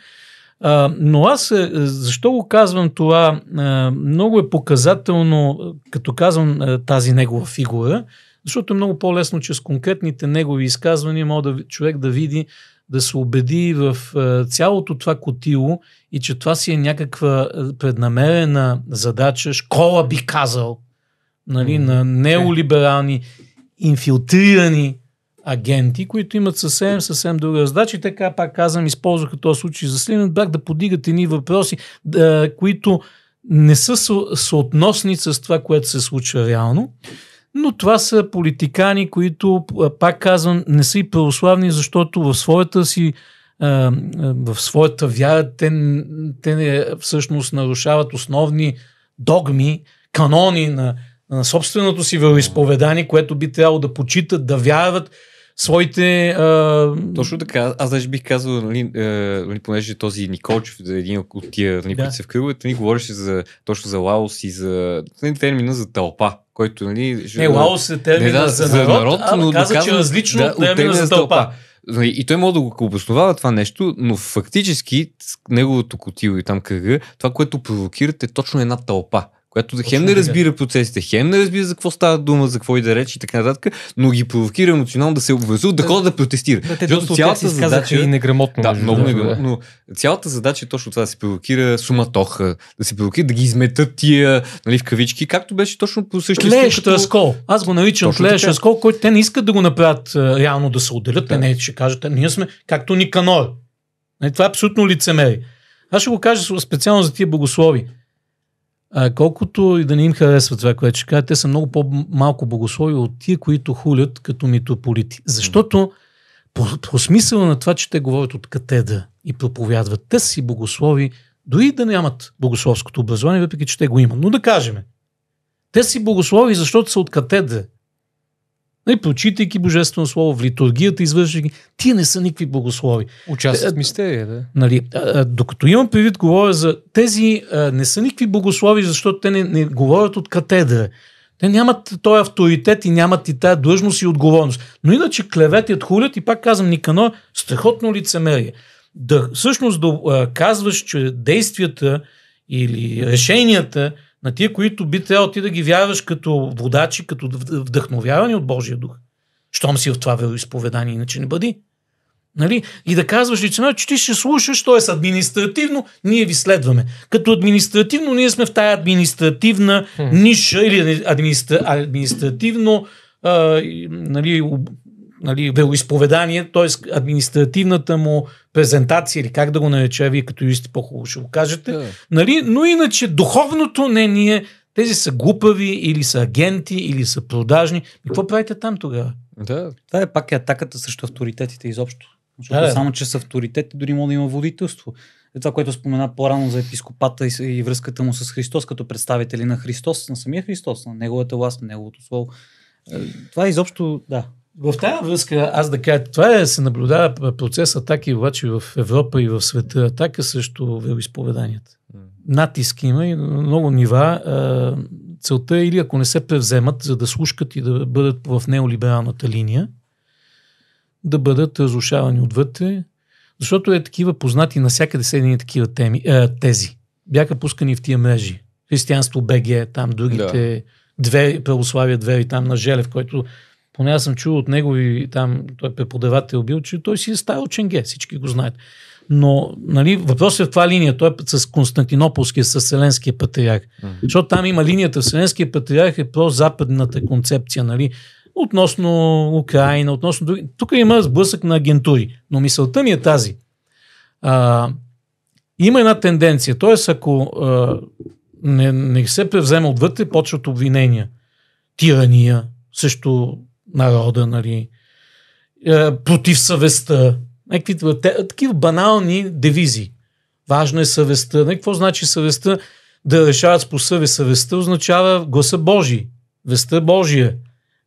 А, но аз, е, защо го казвам това, а, много е показателно, е, като казвам а, е, тази негова фигура, защото е много по-лесно, че с конкретните негови изказвания може да, човек да види, да се убеди в а, цялото това котило и че това си е някаква преднамерена задача, школа би казал, нали, mm. на неолиберални, инфилтрирани агенти, които имат съвсем, съвсем друга задача. И така, пак казвам, използваха този случай за Сливен брак да подигат едни въпроси, да, които не са съотносни с това, което се случва реално. Но това са политикани, които, пак казвам, не са и православни, защото в своята си в своята вяра те, те е, всъщност нарушават основни догми, канони на, на собственото си вероисповедание, което би трябвало да почитат, да вярват своите... А... Точно така, аз даже бих казал, нали, е, нали, понеже този Николчев, един от тия, нали, да. които се в кръговете, ни нали, говореше за, точно за Лаос и за нали, термина за тълпа който, нали... Не, е, Лаос е термина не, да, за, за народ, народ а, но каза, че е различно да, от термина за тълпа. тълпа. Нали, и той може да го обосновава това нещо, но фактически неговото котило и там кръга, това, което провокирате, е точно една тълпа която Точно хем не разбира да. процесите, хем не разбира за какво става дума, за какво и да речи и така нататък, но ги провокира емоционално да се обвързат, да, ходят да протестира. Да, защото цялата задача е и неграмотно. Да, много да, неграмотно. Да. Но цялата задача е точно това да се провокира суматоха, да се провокира, да ги изметат тия, нали, в кавички, както беше точно по същия Тлеещ като... разкол. Аз го наричам тлеещ разкол, който те не искат да го направят е, реално да се отделят. Да. Не, не, ще кажат, ние сме както Никанор. Нали, това е абсолютно лицемерие. Аз ще го кажа специално за тия богослови. А, колкото и да не им харесва това, което ще кажа, те са много по-малко богослови от тия, които хулят като митрополити. Защото по, по смисъла на това, че те говорят от катедра и проповядват, те си богослови, дори да нямат богословското образование, въпреки че те го имат. Но да кажем, те си богослови, защото са от катедра Нали, прочитайки Божествено Слово, в литургията, извършвайки, тия не са никакви богослови. Участват в е, е, мистерия, да. Нали, а, е, а, докато имам предвид, говоря за тези, а, не са никакви богослови, защото те не, не говорят от катедра. Те нямат този авторитет и нямат и тая длъжност и отговорност. Но иначе клеветят, хулят и пак казвам, никано, страхотно лицемерие. Да, всъщност да а, казваш, че действията или решенията на тия, които би трябвало ти да ги вярваш като водачи, като вдъхновявани от Божия дух. Щом си в това вероисповедание, иначе не бъди. Нали? И да казваш лицемерно, че ти ще слушаш, т.е. административно ние ви следваме. Като административно ние сме в тая административна ниша или администра... административно а, нали, нали, вероисповедание, т.е. административната му презентация или как да го нарече, вие като юристи по-хубаво ще го кажете. Да. Нали, но иначе духовното не ние, тези са глупави или са агенти или са продажни. И какво правите там тогава? Да. Това е пак е атаката срещу авторитетите изобщо. Защото да, само, че с авторитети дори може да има водителство. Е това, което спомена по-рано за епископата и връзката му с Христос, като представители на Христос, на самия Христос, на Неговата власт, на Неговото Слово. Е, това е изобщо, да. В тази връзка, аз да кажа, това е, се наблюдава процес атаки обаче в Европа и в света, атака също вероисповеданията. Натиск има и много нива. Целта е или ако не се превземат, за да слушкат и да бъдат в неолибералната линия, да бъдат разрушавани отвътре, защото е такива познати навсякъде са едни такива теми, е, тези. Бяха пускани в тия мрежи. Християнство БГ, там другите, да. две, православия две и там на Желев, който поне аз съм чул от негови, там той е преподавател бил, че той си е ставил ченге, всички го знаят. Но нали, въпросът е в това линия. Той е с Константинополския, с Вселенския патриарх. Mm-hmm. Защото там има линията. Вселенския патриарх е про-западната концепция. Нали, относно Украина, относно други. Тук има сблъсък на агентури. Но мисълта ми е тази. А, има една тенденция. Т.е. ако а, не, не се превзема отвътре, почват обвинения. Тирания, също народа, нали, е, против съвестта, някакви е, такива банални девизи. Важно е съвестта. Не, какво значи съвестта? Да решават с посъве съвестта означава гласа Божий, вестта Божия.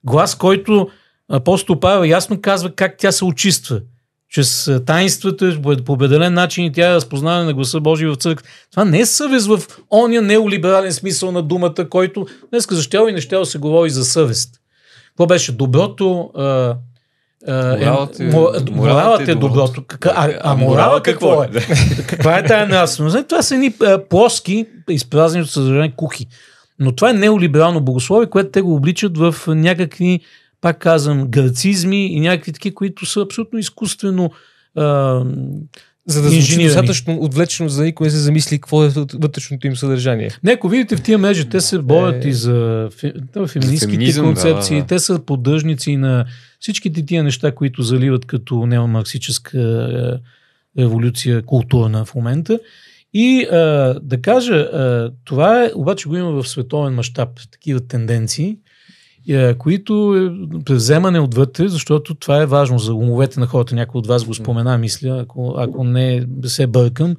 Глас, който апостол Павел ясно казва как тя се очиства. Чрез е, таинствата, по определен начин и тя е разпознаване на гласа Божия в църквата. Това не е съвест в ония неолиберален смисъл на думата, който днес защо и не ще се говори за съвест какво беше доброто? А, а, е- моралът, е, е, моралът, моралът е доброто. а, а, а морала какво е? е? Каква е тая нравственост? Значи, това са едни плоски, изпразнени от съдържание кухи. Но това е неолиберално богословие, което те го обличат в някакви, пак казвам, гърцизми и някакви такива, които са абсолютно изкуствено за да звучи достатъчно отвлечено, за никой не се замисли какво е вътрешното им съдържание. Не, ако видите в тия мрежи, те се боят е... и за феминистските концепции, да, да. те са поддръжници на всичките тия неща, които заливат като неомарксическа е, еволюция културна в момента. И а, да кажа, а, това е, обаче го има в световен мащаб, такива тенденции. Е, които е вземане отвътре, защото това е важно за умовете на хората. Някой от вас го спомена, мисля, ако, ако не се е бъркам.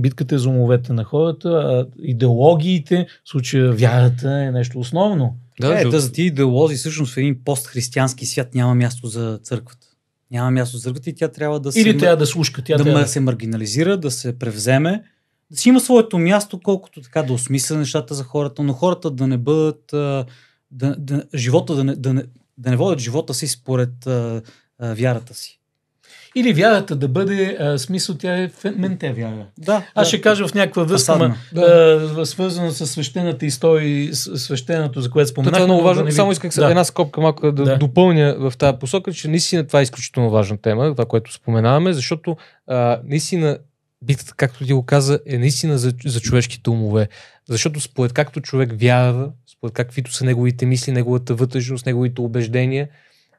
Битката е за умовете на хората, а идеологиите, в случая вярата е нещо основно. Да, е, да, за тия идеолози всъщност в един постхристиянски свят няма място за църквата. Няма място за църквата и тя трябва да се... Или трябва да слушка. Тя да, трябва... да се маргинализира, да се превземе, да си има своето място, колкото така да осмисля нещата за хората, но хората да не бъдат да, да, живота, да, не, да, не, да не водят живота си според а, а, вярата си. Или вярата да бъде, а, смисъл тя е фенменте вяра. Да, Аз да, ще кажа в някаква връзка, да. свързана с свещената история и свещеното, за което споменах. Това е много важно. Да ви... Само исках да. една скопка малко да, да допълня в тази посока, че наистина това е изключително важна тема, това, което споменаваме, защото а, наистина битката, както ти го каза, е наистина за, за човешките умове. Защото според както човек вярва, според каквито са неговите мисли, неговата вътрешност, неговите убеждения,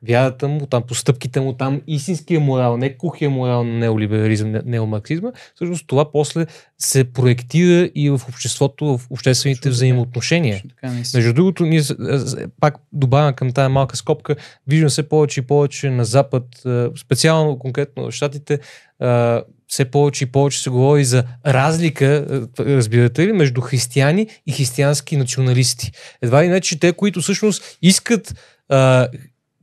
вярата му, там постъпките му, там истинския морал, не кухия морал на неолиберализъм, неомарксизма, всъщност това после се проектира и в обществото, в обществените Шо, взаимоотношения. Така, Между другото, ние пак добавям към тази малка скопка, виждам се повече и повече на Запад, специално конкретно в Штатите, все повече и повече се говори за разлика, е, разбирате ли, между християни и християнски националисти. Едва ли не, че те, които всъщност искат а,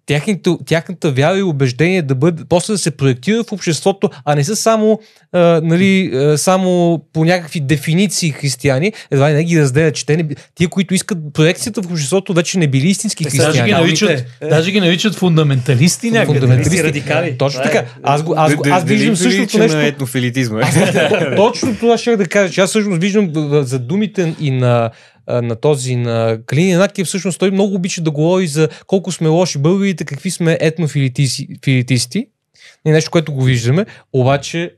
тяхното, тяхната вяра и убеждение да бъде, после да се проектира в обществото, а не са само, а, нали, а, само по някакви дефиниции християни, едва не ги разделят, че те не, тия, които искат проекцията в обществото, вече не били истински те, християни. Даже ги наричат, е. даже ги наричат фундаменталисти някакви. Фундаменталисти, радикали. Точно така. Е. Аз, го, аз, аз виждам същото нещо. На етнофилитизма. Аз, точно това ще да кажа, че аз всъщност виждам за думите и на на този на Калини Янаки, всъщност той много обича да говори за колко сме лоши българите, какви сме етнофилитисти. Не е нещо, което го виждаме, обаче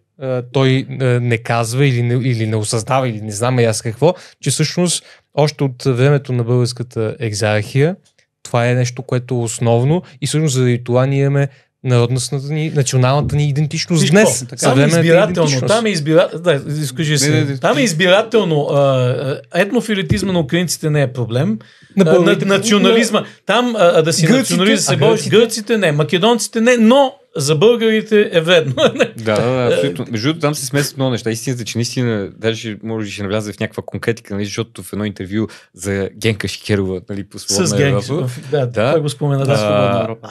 той не казва или не, или не осъзнава, или не знаме аз какво, че всъщност още от времето на българската екзархия това е нещо, което е основно и всъщност заради това ние имаме народностната ни, националната ни идентичност Всичко. днес. Така, там е избирателно. Там е, избира... да, изкажи се. Не, не, не. Там е избирателно. А, етнофилитизма на украинците не е проблем. На, на, е национализма. Там а, да си гърците, националист се бориш. Гърците не, македонците не, но за българите е вредно. да, да, абсолютно. Между другото, там се смесват много неща. Истината, е, че наистина, даже може би ще навляза в някаква конкретика, нали, защото в едно интервю за Генка Шикерова, нали, по С Генка, да, да, той го спомена, да, да, Европа.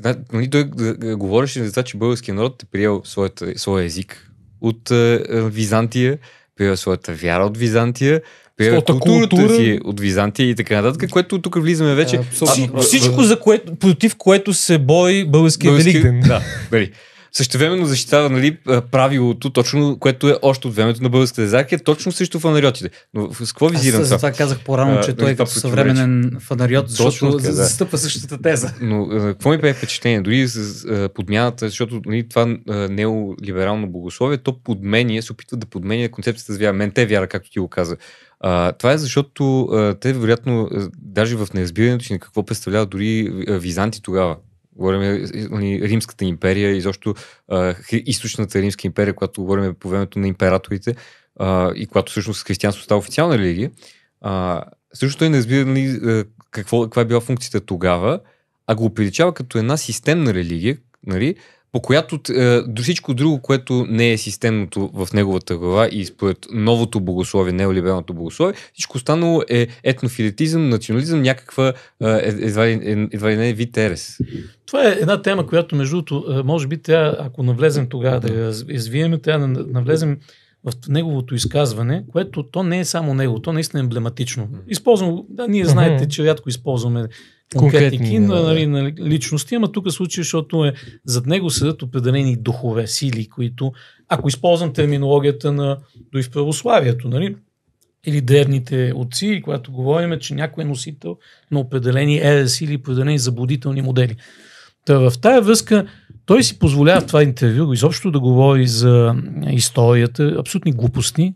Да, нали, той говореше за това, че българският народ е приел своята, своя език от е, е Византия, приел е своята вяра от Византия, приел е културата култура. си от Византия и така нататък, което тук влизаме вече. А, а, всичко, за което, против което се бой българския Великден. Да, същевременно защитава нали, правилото, точно, което е още от времето на българската е точно срещу фанариотите. Но с какво визирам Аз, това? Това казах по-рано, че а, той нали, е като съвременен фанариот, защото така, да. застъпва същата теза. Но какво ми бе впечатление? Дори с а, подмяната, защото нали, това а, неолиберално богословие, то подменя, се опитва да подменя концепцията за вяра. Мен те е вяра, както ти го каза. А, това е защото а, те, вероятно, а, даже в неразбирането си на какво представляват дори Византи тогава, Говорим Римската империя, изобщо източната Римска империя, която говорим по времето на императорите и когато всъщност християнството става официална религия. Също той не разбира нали, какво, каква е била функцията тогава, а го оприличава като една системна религия, нали, по която е, до всичко друго, което не е системното в неговата глава и според новото богословие, неолибералното богословие, всичко останало е етнофилетизъм, национализъм, някаква е, е, едва, ли, едва ли не вид ерес. Това е една тема, която между другото, може би тя, ако навлезем тогава да я извиеме, трябва да навлезем в неговото изказване, което то не е само него, то наистина е емблематично. Използвам, да, ние знаете, че рядко използваме конкретни, имена, на, нали, на нали, личности, ама тук е случай, защото е, зад него седат определени духове, сили, които, ако използвам терминологията на дори в православието, нали, или древните отци, когато говорим, че някой е носител на определени ереси или определени заблудителни модели. Та в тая връзка той си позволява в това интервю изобщо да говори за историята, абсолютни глупости,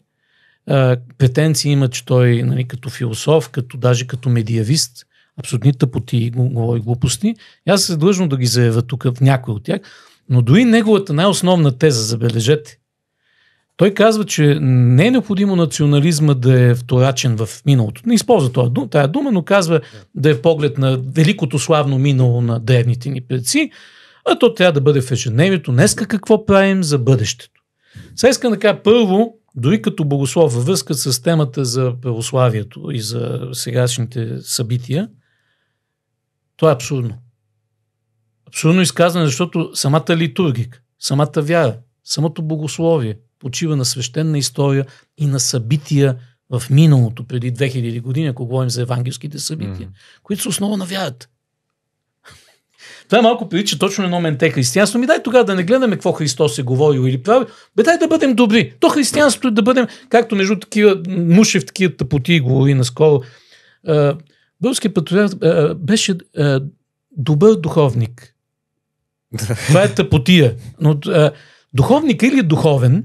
претенции има, че той нали, като философ, като даже като медиавист – абсолютни тъпоти и глупости. И аз се длъжно да ги заявя тук в някой от тях. Но дори неговата най-основна теза, забележете, той казва, че не е необходимо национализма да е вторачен в миналото. Не използва тази дума, но казва да е поглед на великото славно минало на древните ни предци, а то трябва да бъде в ежедневието. Днеска какво правим за бъдещето? Сега искам да кажа първо, дори като богослов във връзка с темата за православието и за сегашните събития – това е абсурдно. Абсурдно изказване, защото самата литургика, самата вяра, самото богословие почива на свещена история и на събития в миналото, преди 2000 години, ако говорим за евангелските събития, mm-hmm. които са основа на вярата. Това е малко прилича точно едно менте християнство. Ми дай тогава да не гледаме какво Христос е говорил или правил. Бе дай да бъдем добри. То християнството е да бъдем, както между такива, Мушев такива тъпоти говори наскоро, Българският патриарх е, е, беше а, е, добър духовник. Това е тъпотия. Но а, духовник или е духовен,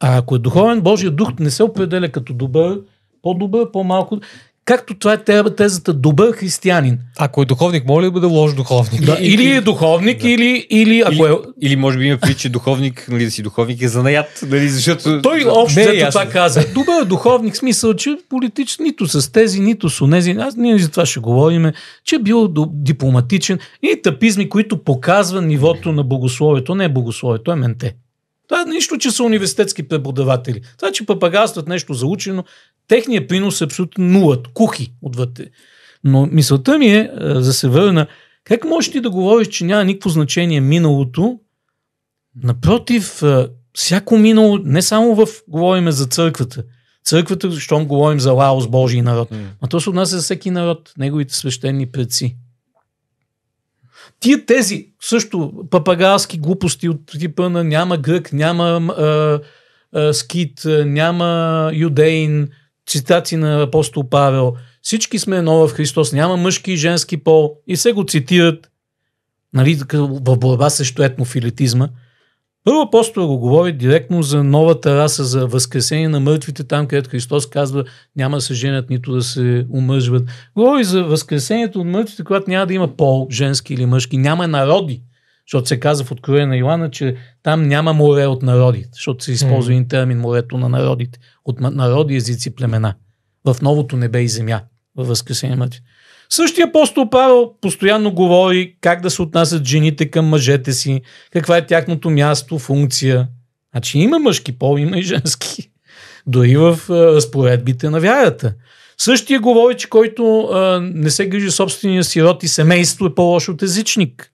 а ако е духовен, Божия дух не се определя като добър, по-добър, по-малко. Както това е тезата добър християнин. Ако е духовник, може ли да бъде лош духовник? Да, или, е духовник, да. или, или ако или, е... Или може би има прит, че духовник, нали да си духовник е занаят, нали, защото... Той общо е това каза. Добър духовник, смисъл, че политич нито с тези, нито с онези. Аз ние за това ще говорим, че е бил дипломатичен. И тапизми, които показва нивото на богословието. Не е богословието. е менте. Това е нищо, че са университетски преподаватели. Това, че папагалстват нещо заучено, Техният принос е абсолютно нула, кухи отвътре. Но мисълта ми е, за се върна, как можеш ти да говориш, че няма никакво значение миналото? Напротив, всяко минало, не само в, говориме за църквата, църквата, щом говорим за Лаос, Божий народ, mm. а то се отнася за всеки народ, неговите свещени предци. Тия тези, също папагалски глупости от типа на няма грък, няма а, а, скит, няма юдейн, цитати на апостол Павел. Всички сме нова в Христос. Няма мъжки и женски пол. И се го цитират нали, в борба срещу етнофилитизма. Първо апостол го говори директно за новата раса, за възкресение на мъртвите там, където Христос казва няма да се женят, нито да се омъжват. Говори за възкресението от мъртвите, когато няма да има пол, женски или мъжки. Няма народи. Защото се казва в Откровение на Йоанна, че там няма море от народите, защото се използва един термин морето на народите, от народи, езици, племена. В новото небе и земя, във Възкресение мъртви. Същия апостол Павел постоянно говори как да се отнасят жените към мъжете си, каква е тяхното място, функция. Значи има мъжки пол, има и женски. Дори в е, разпоредбите на вярата. Същия говори, че който а, е, не се грижи собствения си род и семейство е по-лош от езичник.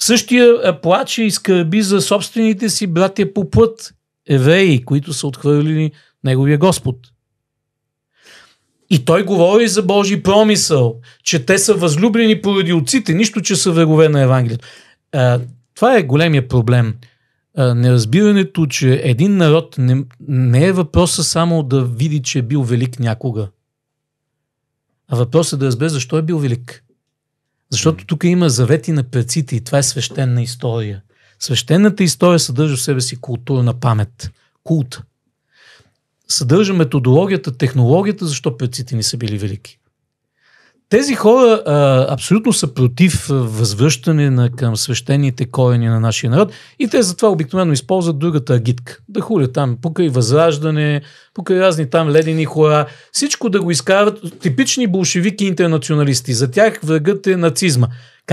Същия е, плаче и скърби за собствените си братя по път, евреи, които са отхвърлили Неговия Господ. И той говори за Божий промисъл, че те са възлюблени поради отците, нищо, че са врагове на Евангелието. А, е, това е големия проблем. А, е, неразбирането, че един народ не, не е въпроса само да види, че е бил велик някога. А въпросът е да разбере защо е бил велик. Защото тук има завети на предците и това е свещена история. Свещената история съдържа в себе си култура на памет, култ. Съдържа методологията, технологията, защо предците ни са били велики. Тези хора а, абсолютно са против възвръщане на, към свещените корени на нашия народ и те затова обикновено използват другата агитка. Да хулят там покрай възраждане, покрай разни там ледени хора, всичко да го изкарат типични болшевики интернационалисти. За тях врагът е нацизма.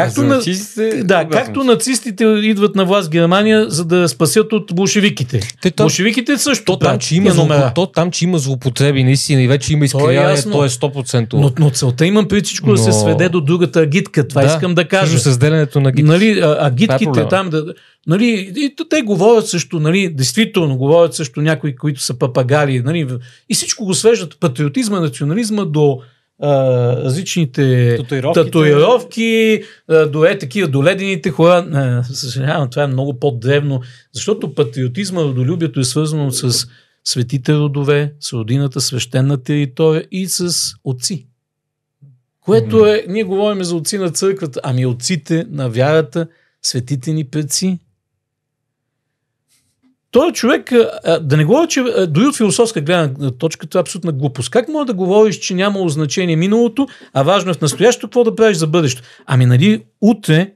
Както, на... нацистите, да, е както нацистите идват на власт в Германия, за да спасят от бушевиките. Те, там... Бушевиките също. То, там, че има, злоп... то, там, че има злопотреби, наистина, и вече има изкривяване, то, е то е 100%. Но, но целта имам при всичко но... да се сведе до другата агитка. Това да, искам да кажа. Също с делянето на агитките. Нали, а, агитките е там да... Нали, и те говорят също, нали, действително говорят също някои, които са папагали. Нали, и всичко го свеждат патриотизма, национализма до различните татуировки, до е такива, до ледените хора. Съжалявам, това е много по-древно, защото патриотизма, родолюбието е свързано с светите родове, с родината, свещена територия и с отци. Което е, ние говорим за отци на църквата, ами отците на вярата, светите ни предци, той е човек, да не говоря, че дори от философска гледна точка, това е абсолютна глупост. Как може да говориш, че нямало значение миналото, а важно е в настоящето какво да правиш за бъдещето? Ами нали, утре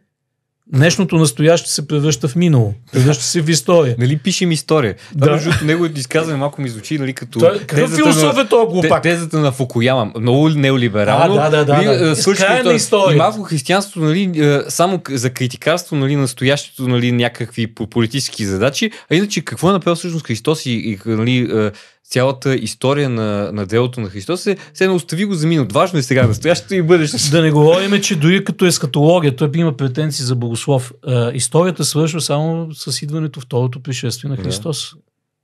днешното настояще се превръща в минало, превръща се в история. Нали пишем история? Да. Това, между неговото изказване малко ми звучи нали, като какъв философ е този глупак? Тезата на Фукуяма, много неолиберално. А, да, да, да. Нали, да. Е, на е. история. Малко християнство, нали, е, само за критикарство нали, настоящето, нали, някакви политически задачи, а иначе какво е направил всъщност Христос и, и нали, цялата история на, на делото на Христос е, все едно остави го за минут. Важно е сега, настоящето и бъдещето. Да не говорим, че дори като ескатология, той има претенции за богослов. А, е, историята свършва само с идването второто пришествие на Христос. Да.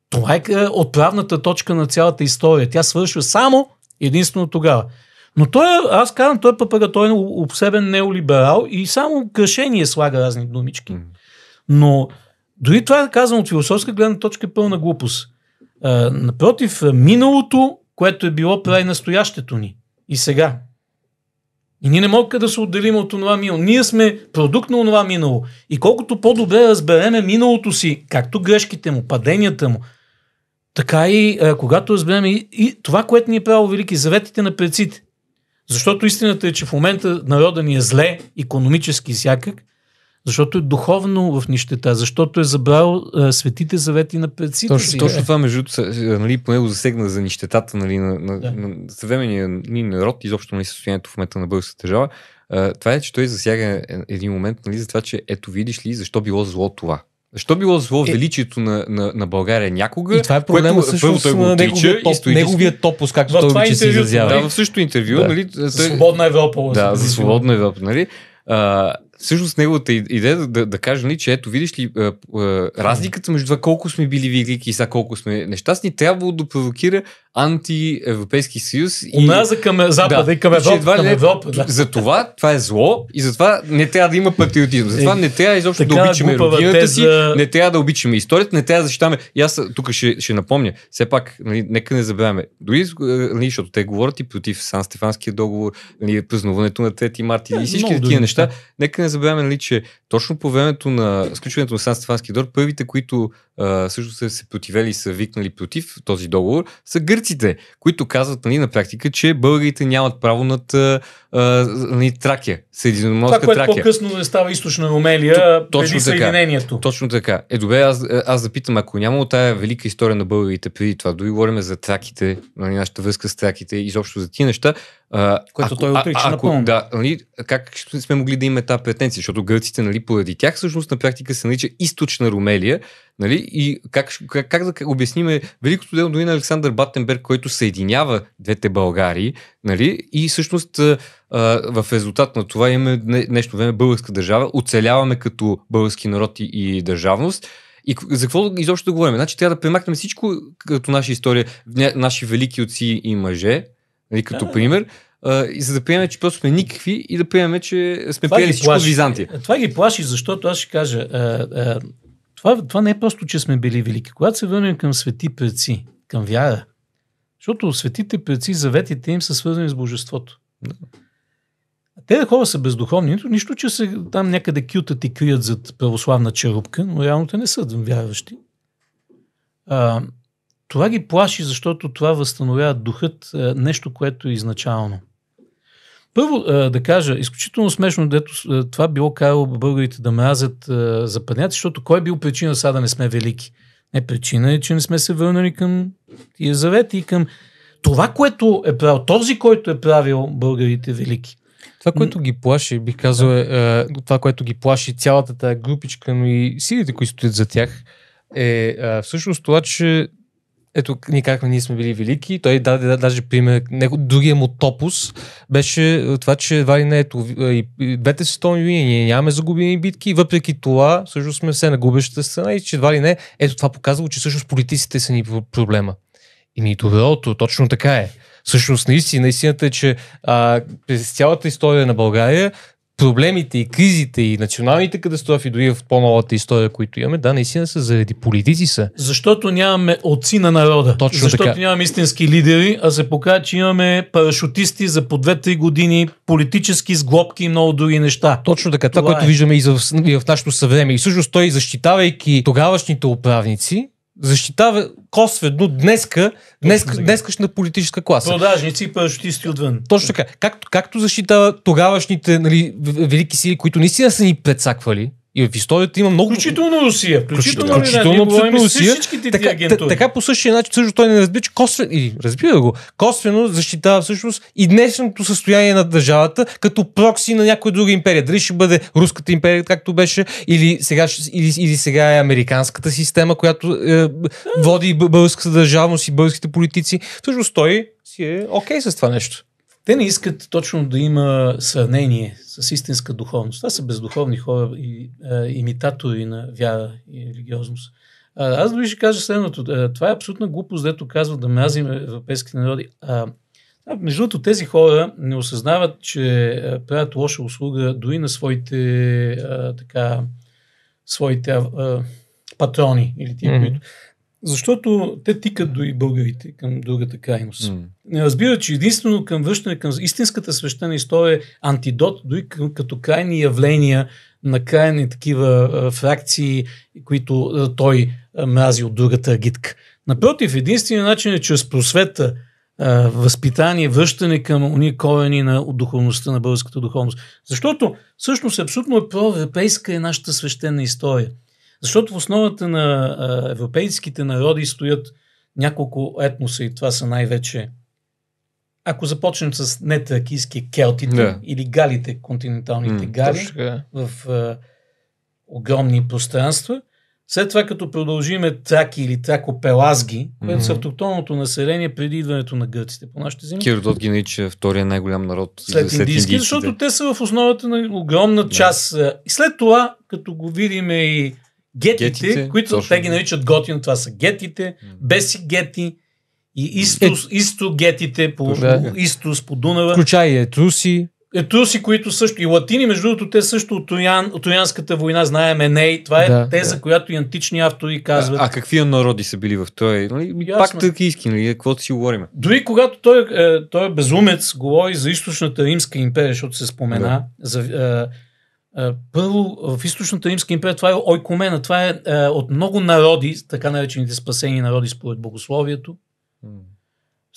Това е, е отправната точка на цялата история. Тя свършва само единствено тогава. Но той, аз казвам, той е папагаторен, обсебен неолиберал и само кръшение слага разни думички. Но дори това, е казвам от философска гледна точка, е пълна глупост напротив, миналото, което е било, прави настоящето ни. И сега. И ние не можем да се отделим от това минало. Ние сме продукт на това минало. И колкото по-добре разбереме миналото си, както грешките му, паденията му, така и а, когато разбереме и, и това, което ни е правило Велики, заветите на предците. Защото истината е, че в момента народа ни е зле, економически всякак, защото е духовно в нищета, защото е забрал а, е, светите завети на предците точно, си. Точно това, между другото, е, нали, поне го засегна за нищетата нали, на, на, да. на съвременния ни народ, изобщо нали, състоянието в момента на българската държава. Е, това е, че той засяга един момент нали, за това, че ето видиш ли защо било зло това. Защо било зло е, величието на, на, на България някога? И това е проблема което, всъщност първо той го неговия, топ, и неговия топус, както той обича се изразява. Да, в същото интервю. Да. Нали, той, за свободна Европа. Да, за свободна Европа. Нали, а, всъщност неговата идея да, да, да кажа, нали, че ето видиш ли а, а, разликата между това колко сме били велики и сега колко сме нещастни, трябва да провокира антиевропейски съюз. И... за към е- Запада да, и към Европа. Едва, към Европа да. За това това е зло и затова не трябва да има патриотизъм. Затова е, не трябва изобщо така, да обичаме родината теза... си, не трябва да обичаме историята, не трябва да защитаваме. И аз тук ще, ще напомня, все пак, нали, нека не забравяме, дори е, нали, защото те говорят и против Сан Стефанския договор, нали, празнуването на 3 марта и всички такива неща, нека не забравяме, нали, че точно по времето на сключването на Сан Стефански дор, първите, които също са се противели и са викнали против този договор, са гърците, които казват нали, на практика, че българите нямат право над а, нали, Тракия, Средиземноморска Това, което по-късно не става източна Румелия Т- точно преди така, съединението. Точно така. Е, добре, аз, аз запитам, ако няма от тая велика история на българите преди това, дори говорим за траките, нали, нашата връзка с траките, изобщо за тия неща, а, което ако, той отрича ако, напълно. Да, нали, как сме могли да имаме тази претенция, защото гърците, нали, поради тях всъщност на практика се нарича източна Румелия, Нали? И как, как, как да обясним, Великото дело дори на Александър Батенберг, който съединява двете Българии, нали? и всъщност а, в резултат на това имаме нещо време българска държава, оцеляваме като български народ и, и държавност. И за какво изобщо да говорим? Значи трябва да премахнем всичко като наша история, наши велики отци и мъже, нали, като да, пример, а, и за да приемем, че просто сме никакви и да приемем, че сме приели всичко в Византия. Това ги плаши, защото аз ще кажа, а, а, това, това не е просто, че сме били велики. Когато се върнем към свети предци, към вяра, защото светите предци, заветите им са свързани с божеството. Да. Те хора са бездуховни, нито нищо, че се там някъде кютат и крият зад православна черупка, но реално те не са вярващи. А, това ги плаши, защото това възстановява духът, нещо, което е изначално. Първо да кажа, изключително смешно, дето това било карало българите да мразят западняци, защото кой е бил причина сега да не сме велики? Не, причина е, че не сме се върнали към тия завет и към това, което е правил, този, който е правил българите велики. Това, което ги плаши, бих казал, е, е това, което ги плаши цялата тази групичка, но и силите, които стоят за тях, е, е всъщност това, че ето, ние казахме, ние сме били велики. Той даде даже пример. Него, другия му топус беше е, това, че едва ли не ето, е, и, и двете световни войни, ние нямаме загубени битки, въпреки това, всъщност сме все на губещата страна и че едва ли не, ето това показва, че всъщност политиците са ни проблема. И ми доброто, точно така е. Всъщност, наистина, истината е, че а, през цялата история на България проблемите и кризите и националните катастрофи, дори в по новата история, които имаме, да, наистина са заради политици са. Защото нямаме отци на народа. Точно Защото така. нямаме истински лидери, а се показва, че имаме парашутисти за по 2-3 години, политически сглобки и много други неща. Точно така. Това, Това което е. виждаме и в, и в нашето съвреме. И всъщност той, защитавайки тогавашните управници, защитава косвено днеска, днеска, днескашна политическа класа. Продажници и парашутисти отвън. Точно така. Както, както защитава тогавашните нали, велики сили, които наистина са ни предсаквали, и в историята има много. Включително Русия. Включително, включително, включително Русия. Така, така по същия начин също той не разбира, че косвено, и разбира го, косвено защитава всъщност и днешното състояние на държавата като прокси на някоя друга империя. Дали ще бъде Руската империя, както беше, или сега, или, или сега е американската система, която е, води българската държавност и българските политици. Всъщност той си е окей okay с това нещо. Те не искат точно да има сравнение с истинска духовност. Това са бездуховни хора и а, имитатори на вяра и религиозност. А, аз дори ще кажа следното. А, това е абсолютна глупост, дето казват да мразим европейските народи. А, а, между другото, тези хора не осъзнават, че а, правят лоша услуга дори на своите, а, така, своите а, патрони или тия, mm-hmm. които защото те тикат до и българите към другата крайност. Mm. Не разбира, че единствено към връщане към истинската свещена история е антидот, дори като крайни явления на крайни такива фракции, които той мрази от другата агитка. Напротив, единствения начин е чрез просвета, възпитание, връщане към уния корени на духовността, на българската духовност. Защото всъщност абсолютно е проевропейска е нашата свещена история. Защото в основата на европейските народи стоят няколко етноса и това са най-вече ако започнем с нетракийски келтите да. или галите, континенталните М, гали точно. в а, огромни пространства, след това като продължиме траки или тракопелазги, което mm-hmm. са автохтонното население преди идването на гърците по нашите земи. Киродот ги нарича втория най-голям народ след, след индийски, защото те са в основата на огромна част. И след това, като го видим и гетите, гетите които точно. те ги наричат но това са гетите, беси гети и истус, е, исто гетите по да. Истос, по Дунава. Включай етуси. Етуси, които също и латини, между другото, те също от, Тоян, от война знаем Еней. Това е да, теза, да. която и антични автори казват. А, а какви народи са били в този? Нали, пак търкийски, нали? каквото си говорим. Дори когато той, е, той е безумец, говори за източната римска империя, защото се спомена, да. за е, е, първо, в източната Римска империя това е ойкомена, това е, е от много народи, така наречените спасени народи според богословието.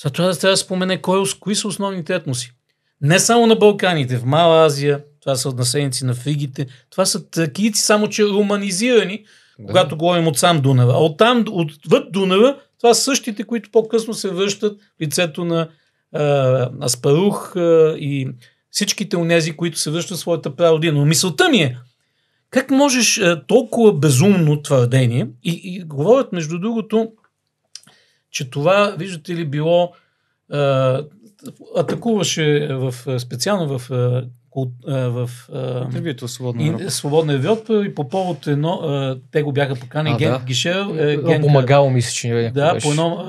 За трябва да трябва да спомене кой, е кои са основните етноси. Не само на Балканите, в Мала Азия, това са населенци на фригите, това са тракийци, само че руманизирани, да. когато говорим от сам Дунава. А от там, отвъд Дунава, това са същите, които по-късно се връщат в лицето на а, Аспарух а, и всичките нези, които се връщат в своята праводина. Но мисълта ми е, как можеш е, толкова безумно твърдение и, и говорят между другото, че това, виждате ли, било а, е, атакуваше в, е, специално в в интервюто Свободна Европа. Свободна Европа и по повод едно, те го бяха покани, Ген, да. Гишел, е, е, Генка, Помагало ми се, че не Да, беше. по едно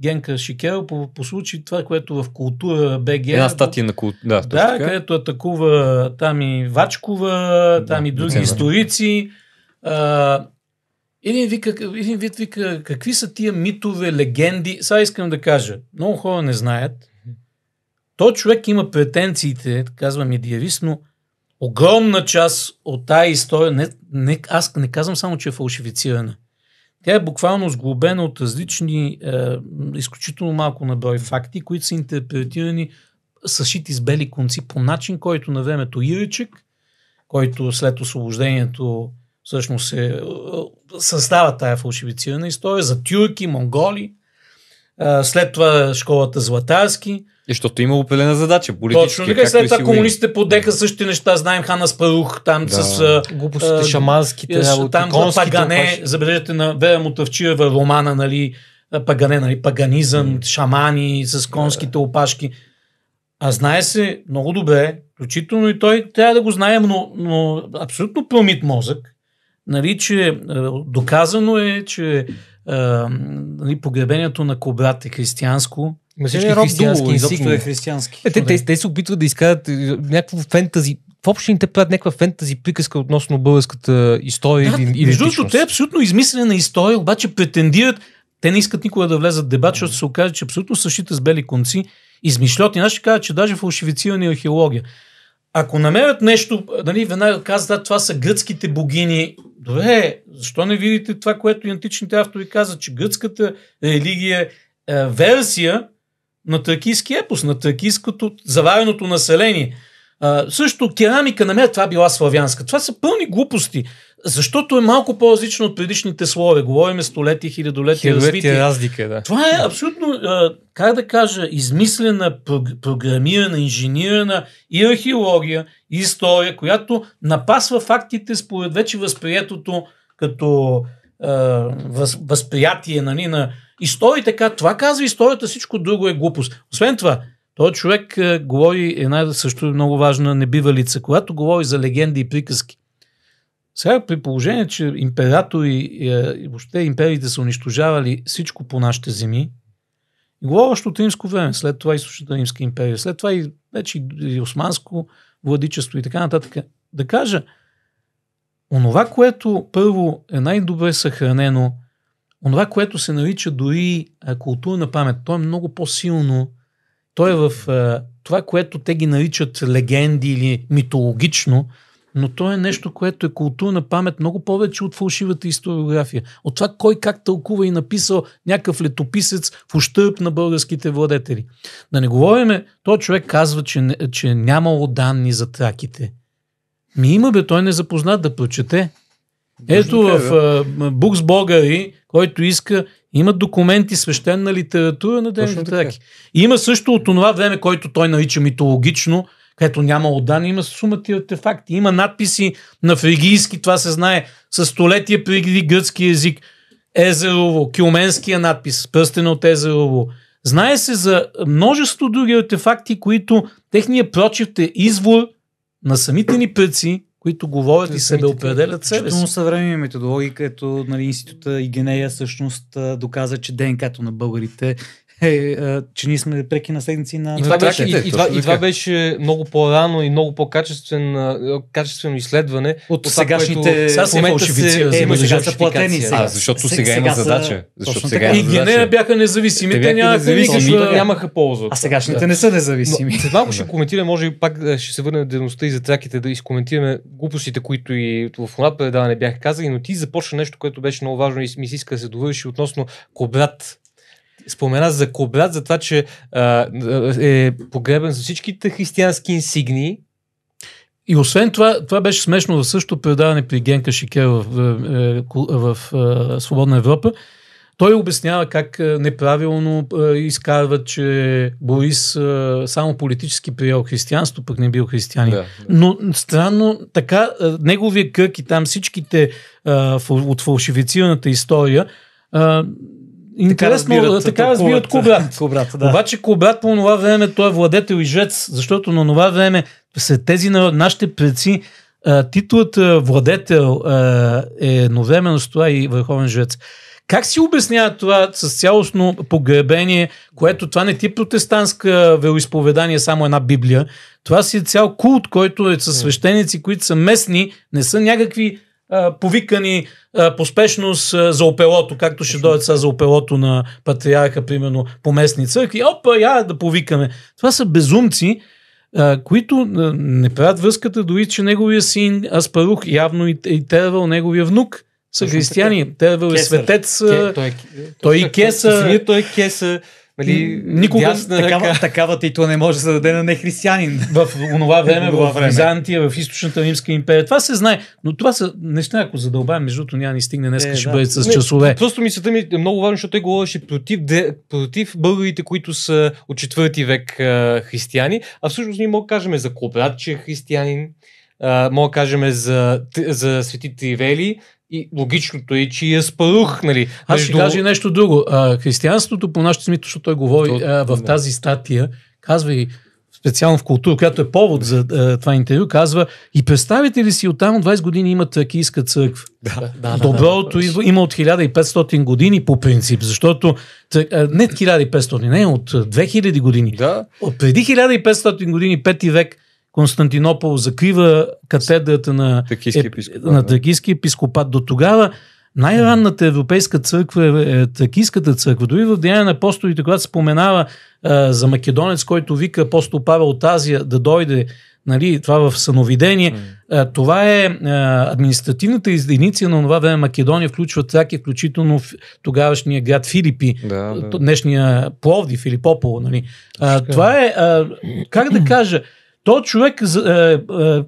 Генка Шикел, по, по случай това, което в култура БГ. Една статия на култура. Да, да където атакува там и Вачкова, там да, и други историци. А, един, вика, един вид вика, какви са тия митове, легенди. Сега искам да кажа, много хора не знаят, то човек има претенциите, казва медиевист, но огромна част от тази история, не, не, аз не казвам само, че е фалшифицирана. Тя е буквално сглобена от различни, е, изключително малко наброй факти, които са интерпретирани съшити с бели конци по начин, който на времето Иричек, който след освобождението всъщност се е, е, създава тая фалшифицирана история за тюрки, монголи, след това школата Златарски. И защото има определена задача. Точно така. След това комунистите подеха същите неща. Знаем Хана Спарух там да. с... Глупостите, а, шаманските е, работи, Там за Пагане, забележете на Вера Мутавчиева романа, нали, Пагане, нали, паганизъм, mm. шамани с конските yeah. опашки. А знае се много добре, включително и той трябва да го знае, но, но абсолютно промит мозък, нали, че доказано е, че а, нали, погребението на кобрат е християнско. Всички християнски изобщо е християнски. Е, те, те, те, се опитват да изкарат е, някакво фентази. В общи те правят някаква фентази приказка относно българската история да, или Между другото, те е абсолютно измислена история, обаче претендират, те не искат никога да влезат в дебат, защото се окаже, че абсолютно същите с бели конци, измишлети. Аз ще кажа, че даже фалшифицирани е археология ако намерят нещо, нали, веднага казват, да, това са гръцките богини. Добре, защо не видите това, което и античните автори казват, че гръцката религия е версия на тракийски епос, на тракийското завареното население. А, също керамика на мен, това била славянска. Това са пълни глупости. Защото е малко по-различно от предишните слове. говориме столетия, хилядолетия, развитие. разлика, е, да. Това е абсолютно, как да кажа, измислена, програмирана, инженирана и археология, и история, която напасва фактите според вече възприетото като въз, възприятие нали, на истории Така, това казва историята, всичко друго е глупост. Освен това, този човек говори една също много важна небивалица. Когато говори за легенди и приказки, сега при положение, че императори е, и въобще империите са унищожавали всичко по нашите земи, и говорящо от римско време, след това източната римска империя, след това и вече и османско владичество и така нататък, да кажа, онова, което първо е най-добре съхранено, онова, което се нарича дори е, културна памет, то е много по-силно, то е в е, това, което те ги наричат легенди или митологично, но то е нещо, което е културна памет много повече от фалшивата историография. От това кой как тълкува и написал някакъв летописец в ущърп на българските владетели. Да не говориме, то човек казва, че, че е нямало данни за траките. Ми има бе, той не е запознат да прочете. Ето в Букс Българи, който иска, има документи, свещена литература на Ден Траки. Има също от това време, който той нарича митологично, където няма отдан, има сумати ти артефакти. Има надписи на фригийски, това се знае, със столетия преди гръцки език. Езерово, килменския надпис, пръстена от Езерово. Знае се за множество други артефакти, които техния прочит е извор на самите ни пръци, които говорят и себе определят себе си. съвременни методологии, като нали, института и генея всъщност доказа, че ДНК-то на българите е, е, е, че ние сме преки наследници на... И това, беше, и, и, това, и това беше много по-рано и много по-качествено изследване. От, от сегашните... Сега се фалшифицира. Е, сега са платени. Сега. А, защото сега, сега има задача. Защото сега и гене бяха независими. Те нямаха ами, Нямаха полза. А сегашните не са независими. След малко ще коментираме, може и пак ще се върнем дейността и за траките да изкоментираме глупостите, които и в това предаване бяха казали, но ти започна нещо, което беше много важно и ми се иска да се довърши относно Кобрат спомена за Кобрат, за това, че а, е, е погребен за всичките християнски инсигнии. И освен това, това беше смешно в същото предаване при Генка Шикер в, в, е, в, в е, Свободна Европа. Той обяснява как неправилно изкарва, че Борис само политически приел християнство, пък не бил християнин. Да, да. Но странно, така неговия кръг и там всичките от фалшифицираната история Интересно, така разбират, така разбират да. Обаче Кобрат по това време той е владетел и жрец, защото на това време след тези народ, нашите предци титулата владетел е едновременно с това и върховен жрец. Как си обяснява това с цялостно погребение, което това не ти е протестантска вероисповедание, само една Библия. Това си е цял култ, който е със е. свещеници, които са местни, не са някакви повикани по спешност за опелото, както ще дойдат сега за опелото на патриарха, примерно, по местни църкви. Опа, я да повикаме. Това са безумци, които не правят връзката дори, че неговия син Аспарух явно и, и тервал неговия внук са християни. Тервал е светец. той, той, той кеса. Той е кеса. Нали, Никога дясна такава, ръка. такава титла не може да се даде на нехристиянин. В онова време, в Византия, в източната Римска империя. Това се знае. Но това са неща, ако задълбаем, между другото, няма ни стигне днес, е, ще да. бъде с не, часове. Просто мислята ми е много важно, защото той е говореше против, де, против българите, които са от четвърти век а, християни. А всъщност ние мога да кажем за Кобрат, че е християнин. Uh, мога да кажем за, за свети Тривели, и логичното е, че я спарух. Нали. Аз между... ще кажа и нещо друго. А, християнството по нашите смит, защото той говори То, а, в тази статия, казва и специално в култура, която е повод за а, това интервю, казва и представите ли си, оттам от 20 години има тракийска църква. Да, да, Доброто да, да. има от 1500 години по принцип, защото не от 1500, не от 2000 години. Да. От преди 1500 години, 5 век, Константинопол закрива катедрата на Тракийския епископат, на епископат. До тогава най-ранната европейска църква е, е Тракийската църква. Дори в Деяния на апостолите, когато споменава а, за македонец, който вика апостол Павел от Азия да дойде, нали, това в съновидение, а, това е а, административната единица на това време Македония включва Тракия, включително в тогавашния град Филипи, да, да. днешния Пловди, Филипопол. Нали. А, това е, а, как да кажа, то човек, е, е,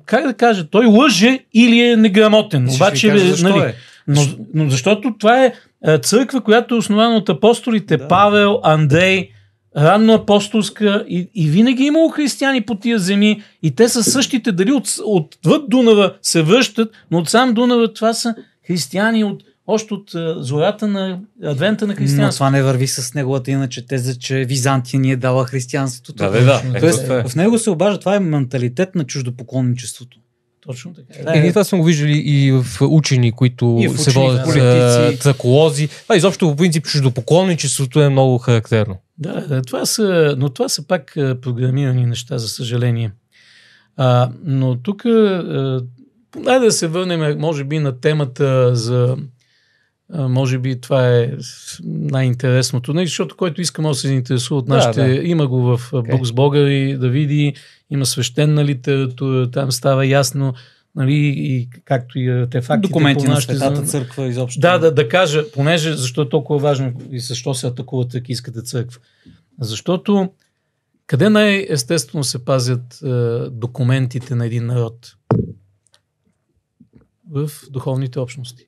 как да кажа, той лъже или е неграмотен. Ще Обаче, кажа, защо нали, е? но, но защото това е, е църква, която е основана от апостолите да. Павел, Андрей, ранно апостолска и, и винаги е имало християни по тия земи и те са същите, дали от, отвъд Дунава се връщат, но от сам Дунава това са християни от още от е, зората на адвента на християнството. Но това не върви с неговата иначе теза, че Византия ни е дала християнството. Да, да, да. Тоест, е. в него се обажда, това е менталитет на чуждопоклонничеството. Точно така. Е, е. това сме го виждали и в учени, които в учени, се водят да. Е, цаколози. Това изобщо по принцип чуждопоклонничеството е много характерно. Да, да това са, но това са пак е, програмирани неща, за съжаление. А, но тук, айде да се върнем, може би, на темата за може би това е най-интересното Не, защото който иска може да се заинтересува от нашите... Да, да. Има го в okay. Бога и да види, има свещена литература, там става ясно нали, и както и артефактите Документи по нашите... на Светата църква изобщо. Да, да, да кажа, понеже защо е толкова важно и защо се атакува Тракийската църква. Защото къде най-естествено се пазят е, документите на един народ? В духовните общности.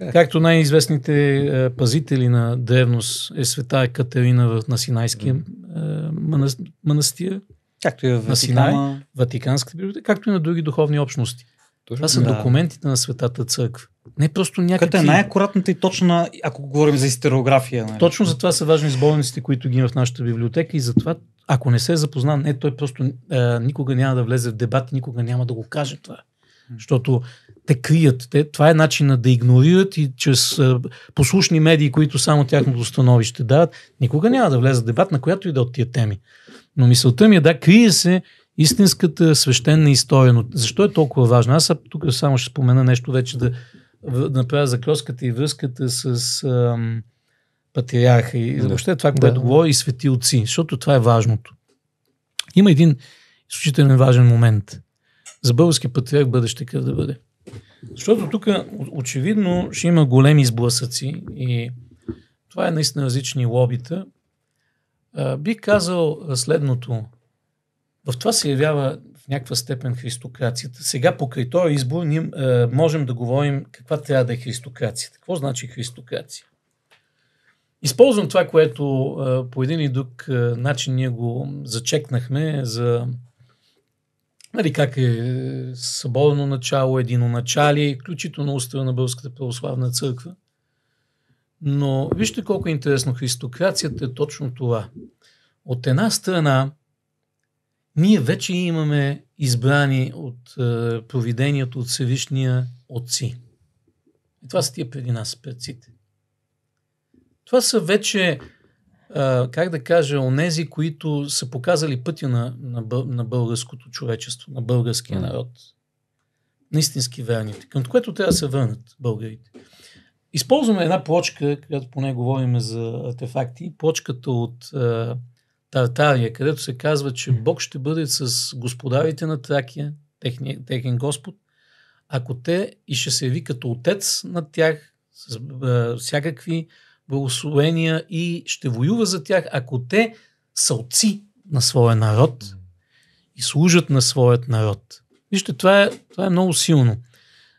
Е. Както най-известните е, пазители на древност е света Екатерина на Синайския е, манастир. Както и в на Синай, Ватиканската библиотека, както и на други духовни общности. Точно. Това са да. документите на Светата църква. Не просто някакви... Като е най-акуратната и точна, ако говорим за истерография. Нали? Точно за това са важни сборниците, които ги има в нашата библиотека и затова, ако не се е запознан, не, той просто а, никога няма да влезе в дебат, никога няма да го каже това. Защото те крият. Те, това е начинът да игнорират и чрез а, послушни медии, които само тяхното становище дават, никога няма да влезе дебат на която и да от тия теми. Но мисълта ми е да, крие се истинската свещена история. Но защо е толкова важно? Аз тук само ще спомена нещо вече да направя закроската и връзката с ам, патриарха и да. въобще това, което да. говори и свети отци, защото това е важното. Има един изключително важен момент. За български патриарх бъдеще къде да бъде. Защото тук очевидно ще има големи сблъсъци и това е наистина различни лобита. бих казал следното. В това се явява в някаква степен христокрацията. Сега покрай този избор ние можем да говорим каква трябва да е христокрацията. Какво значи христокрация? Използвам това, което по един и друг начин ние го зачекнахме за нали, как е, е свободно начало, начали, включително устава на Българската православна църква. Но вижте колко е интересно, христокрацията е точно това. От една страна, ние вече имаме избрани от е, провидението от Всевишния Отци. И това са тия преди нас, предците. Това са вече как да кажа, онези, които са показали пътя на, на, на българското човечество, на българския народ, на истински верните, към което трябва да се върнат българите. Използваме една плочка, която поне говорим за артефакти, плочката от а, Тартария, където се казва, че Бог ще бъде с господарите на Тракия, техния, техен Господ, ако те и ще се яви като отец над тях, с а, всякакви благословения и ще воюва за тях, ако те са отци на своя народ и служат на своят народ. Вижте, това е, това е много силно.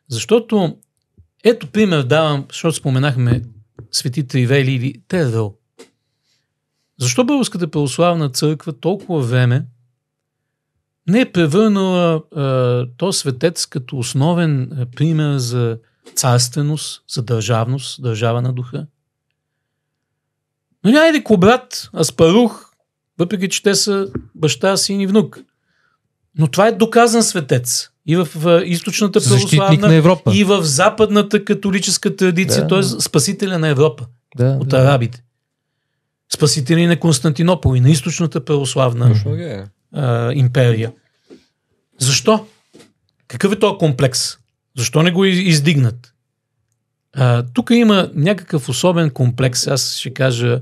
Защото, ето пример давам, защото споменахме светите Ивели или Терел. Защо Българската православна църква толкова време не е превърнала а, то светец като основен пример за царственост, за държавност, държава на духа, няма айде Кобрат, Аспарух, въпреки че те са баща, син и внук. Но това е доказан светец. И в, в източната православна, на Европа. и в западната католическа традиция. Да. Той е спасителя на Европа да, от да. арабите. Спасителя и на Константинопол, и на източната православна да. Е. а, империя. Защо? Какъв е този комплекс? Защо не го издигнат? Тук има някакъв особен комплекс, аз ще кажа,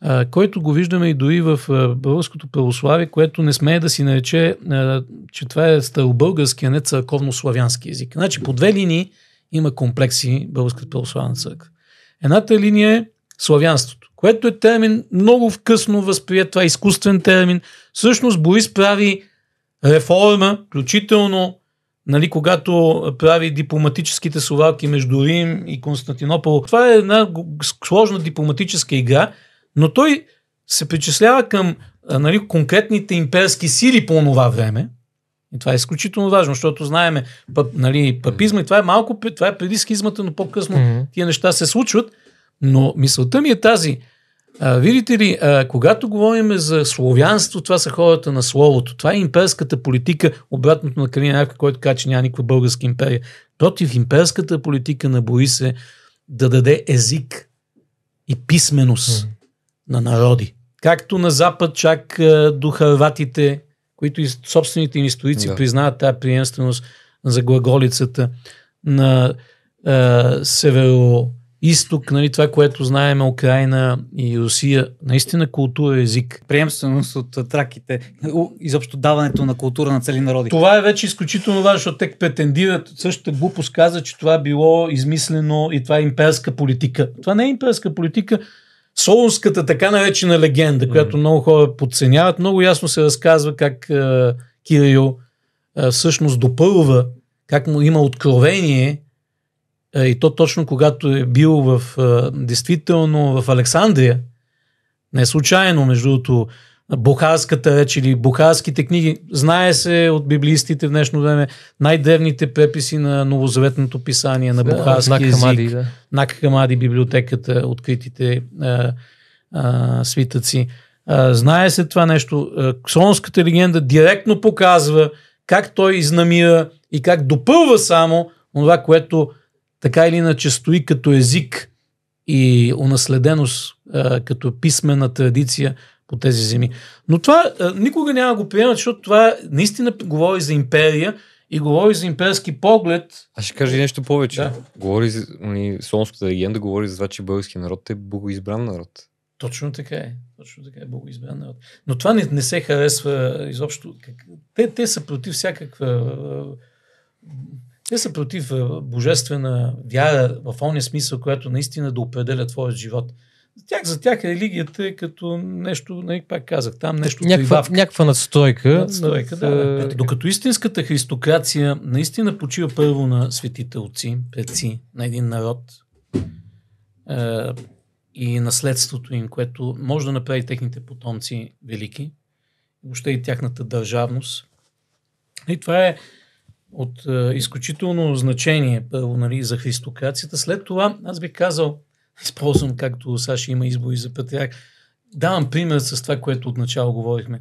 а, който го виждаме и дори в българското православие, което не смее да си нарече, а, че това е стълбългарски, а не църковно-славянски език. Значи по две линии има комплекси Българската православна църква. Едната линия е славянството, което е термин много вкъсно възприят, това е изкуствен термин. Всъщност Борис прави реформа, включително нали, когато прави дипломатическите совалки между Рим и Константинопол. Това е една сложна дипломатическа игра, но той се причислява към нали, конкретните имперски сили по това време. И това е изключително важно, защото знаеме пъп, нали, папизма и това е малко това е преди схизмата, но по-късно mm-hmm. тия неща се случват. Но мисълта ми е тази – а, видите ли, а, когато говорим за славянство, това са хората на словото. Това е имперската политика, обратното на Калина Явка, който каза, че няма никаква българска империя. Против имперската политика на се: да даде език и писменост mm. на народи. Както на Запад, чак а, до харватите, които и собствените им историци yeah. признават тази приемственост за глаголицата на а, северо изток, нали, това, което знаем, Украина и Русия, наистина култура е език. Приемственост от траките, изобщо даването на култура на цели народи. Това е вече изключително важно, защото те претендират, същата глупост каза, че това било измислено и това е имперска политика. Това не е имперска политика, Солунската така наречена легенда, която много хора подценяват, много ясно се разказва как е, Кирил е, всъщност допълва, как му има откровение и то точно когато е бил в, действително в Александрия, не е случайно, между другото, Бухарската реч или Бухарските книги, знае се от библистите в днешно време най-древните преписи на новозаветното писание на е, бухарски език. да. Нак Хамади, библиотеката, откритите а, а, свитъци. А, знае се това нещо. Ксонската легенда директно показва как той изнамира и как допълва само това, което така или иначе стои като език и унаследеност а, като писмена традиция по тези земи. Но това а, никога няма го приема, защото това наистина говори за империя и говори за имперски поглед. Аз ще кажа нещо повече. Да. Говори за ами, Солонската легенда говори за това, че български народ е богоизбран народ. Точно така е. Точно така е богоизбран народ. Но това не, не се харесва изобщо. Те, те са против всякаква те са против божествена вяра в ония смисъл, която наистина да определя твоя живот. За тях, за тях религията е като нещо, не, нали, пак казах, там нещо някаква, Някаква надстройка. надстройка да, да. Докато истинската христокрация наистина почива първо на светите отци, предци, на един народ е, и наследството им, което може да направи техните потомци велики, въобще и тяхната държавност. И това е от а, е, изключително значение първо нали, за христокрацията. След това аз бих казал, използвам както Саши има избори за патриарх, давам пример с това, което отначало говорихме.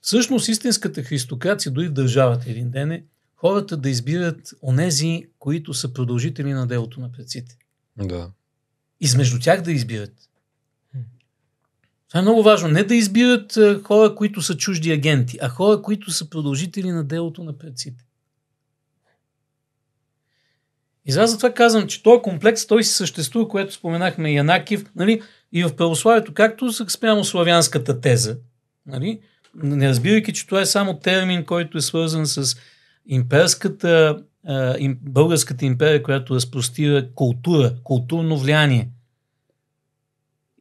Всъщност истинската христокрация, дори в държавата един ден е хората да избират онези, които са продължители на делото на предците. Да. Измежду тях да избират. Това е много важно. Не да избират е, хора, които са чужди агенти, а хора, които са продължители на делото на предците. И за затова казвам, че този комплекс, той си съществува, което споменахме Янакив, нали, и в православието, както спрямо славянската теза, нали, не разбирайки, че това е само термин, който е свързан с имперската, им, българската империя, която разпростира култура, културно влияние.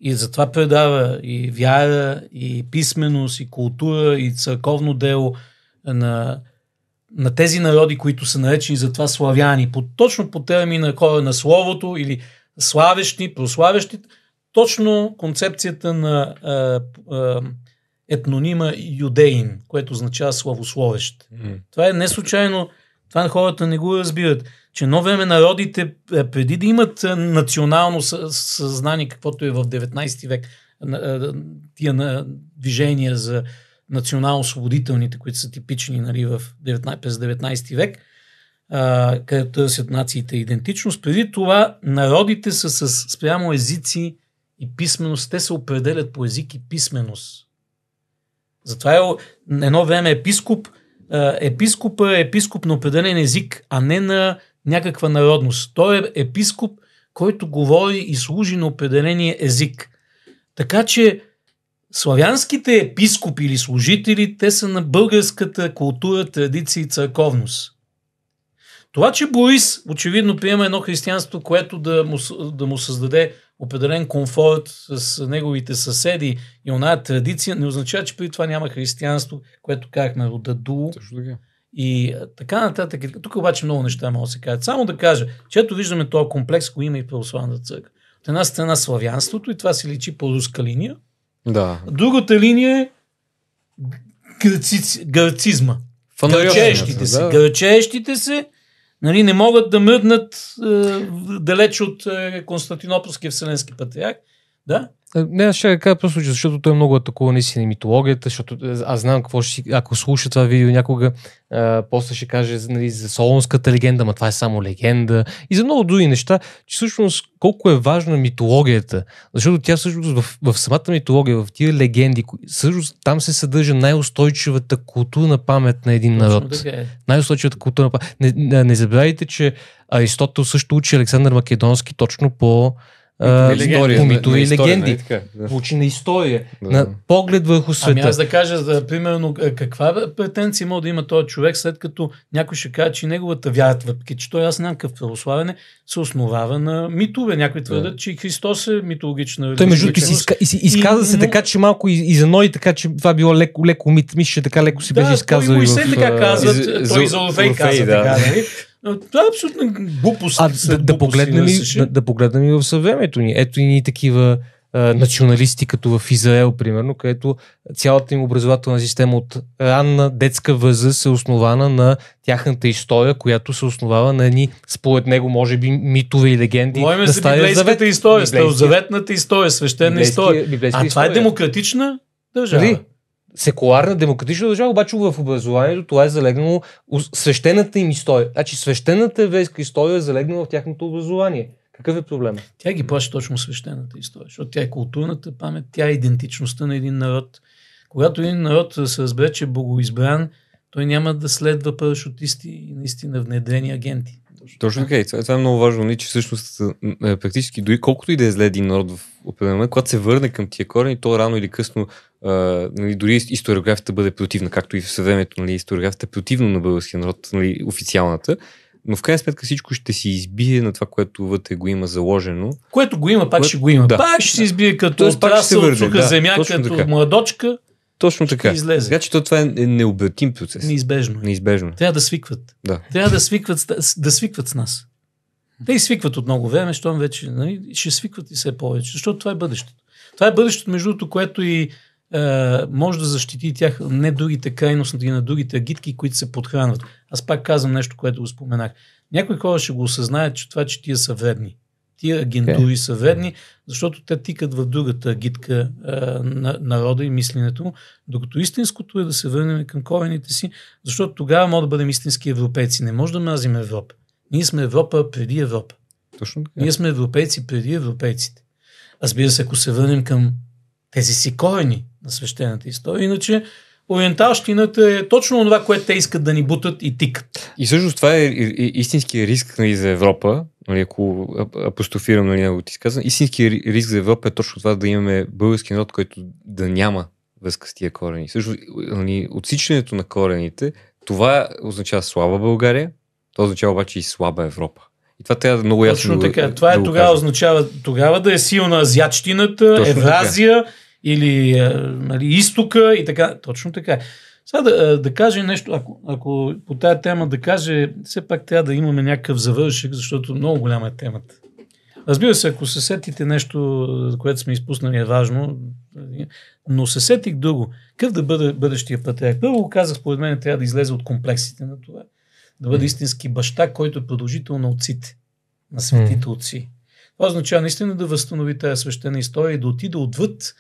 И затова предава и вяра, и писменост, и култура, и църковно дело на на тези народи, които са наречени за това славяни, по, точно по термина хора на словото или славещи, прославещи, точно концепцията на а, а, етнонима юдеин, което означава славословещ. Mm. Това е не случайно, това хората не го разбират, че едно време народите, е, преди да имат е, национално съзнание, каквото е в 19 век, е, тия на движения за национално-освободителните, които са типични нали, в 19, през 19 век, а, където търсят нациите е идентичност. Преди това народите са с спрямо езици и писменост. Те се определят по език и писменост. Затова е, едно време епископ, епископ е епископ на определен език, а не на някаква народност. Той е епископ, който говори и служи на определения език. Така че Славянските епископи или служители, те са на българската култура, традиция и църковност. Това, че Борис очевидно приема едно християнство, което да му, да му създаде определен комфорт с неговите съседи и оная традиция, не означава, че при това няма християнство, което казахме рода Даду. И така нататък. Тук обаче много неща могат да се кажат. Само да кажа, че ето виждаме този комплекс, който има и православната църква. От една страна славянството и това се личи по руска линия, да. Другата линия е гърци, гърцизма. Гърчеещите се. Да. Гърчеещите се нали, не могат да мръднат е, далеч от е, Константинополския вселенски патриарх. Да? Не, ще кажа просто, защото той е много атакува наистина и митологията, защото е, аз знам какво ще си, ако слуша това видео някога, а, после ще каже нали, за солонската легенда, ма това е само легенда и за много други неща, че всъщност колко е важна митологията, защото тя всъщност в, в самата митология, в тия легенди, всъщност там се съдържа най-устойчивата културна памет на един Точно народ. е. Най-устойчивата културна памет. Не, не, не забравяйте, че Аристотел също учи Александър Македонски точно по история, по митове и легенди. Нали Учи на история, да. на поглед върху света. Ами аз да кажа, да, примерно, е, каква претенция може да има този човек, след като някой ще каже, че неговата вяра, въпреки че той е аз някакъв православен, се основава на митове. Някои твърдят, да. че Христос е митологична. Той между другото изказа и, се но... така, че малко и за нои, така че това било леко, леко мит, мисля, така леко си да, беше изказал. Той и се така казват, той за Орфей казва така, нали? Е, това е абсолютно глупост. А, да, да, погледнем и, да, да погледнем и в съвремето ни. Ето и ни такива а, националисти, като в Израел, примерно, където цялата им образователна система от ранна детска възраст е основана на тяхната история, която се основава на едни, според него, може би, митове и легенди. Моеме да за библейската завет... история, библейски... заветната история, свещена история. а това е демократична държава. Нали? секуларна демократична държава, обаче в образованието това е залегнало свещената им история. Значи свещената еврейска история е залегнала в тяхното образование. Какъв е проблема? Тя ги плаща точно свещената история, защото тя е културната памет, тя е идентичността на един народ. Когато един народ се разбере, че е богоизбран, той няма да следва парашутисти и наистина внедрени агенти. Точно, Точно така. Okay. това, е много важно. Не, нали, че всъщност е, практически, дори колкото и да е зле един народ в определен момент, когато се върне към тия корени, то рано или късно, а, е, нали, дори историографията бъде противна, както и в съвремето, нали, историографията е противна на българския народ, нали, официалната. Но в крайна сметка всичко ще се избие на това, което вътре го има заложено. Което го има, пак което... ще го има. Да. Пак ще се избие като Тоест, пак ще се върне, да, земя, като така. младочка точно така. Излезе. Така че то това е необратим процес. Неизбежно. Е. Неизбежно. Е. Трябва да свикват. Да. Трябва да свикват, да свикват с нас. Те и свикват от много време, щом вече нали, ще свикват и все повече, защото това е бъдещето. Това е бъдещето, между другото, което и е, може да защити тях, не другите крайности, на другите гитки, които се подхранват. Аз пак казвам нещо, което го споменах. Някои хора ще го осъзнаят, че това, че тия са вредни тия агентури okay. са верни, защото те тикат в другата гитка на народа и мисленето му, докато истинското е да се върнем към корените си, защото тогава може да бъдем истински европейци. Не може да мразим Европа. Ние сме Европа преди Европа. Точно така. Ние сме европейци преди европейците. Разбира се, ако се върнем към тези си корени на свещената история, иначе Ориенталщината е точно това, което те искат да ни бутат и тикат. И всъщност това е истинския риск нали, за Европа, нали, ако апостофирам нали, ти изказване. Истинския риск за Европа е точно това да имаме български народ, който да няма връзка с тия корени. Също нали, отсичането на корените, това означава слаба България, то означава обаче и слаба Европа. И това трябва да е много ясно Точно така. Да, е, това е да тогава, означава тогава да е силна азиатщината, Евразия, така или е, нали, изтока и така. Точно така. Е. Сега да, е, да каже нещо, ако, ако по тая тема да каже, все пак трябва да имаме някакъв завършик, защото много голяма е темата. Разбира се, ако се сетите нещо, което сме изпуснали е важно, но се сетих друго. Какъв да бъде бъдещия патриарх? Първо казах, според мен трябва да излезе от комплексите на това. Да бъде истински баща, който е продължител на отците, на светите отци. Това означава наистина да възстанови тази свещена история и да отида отвъд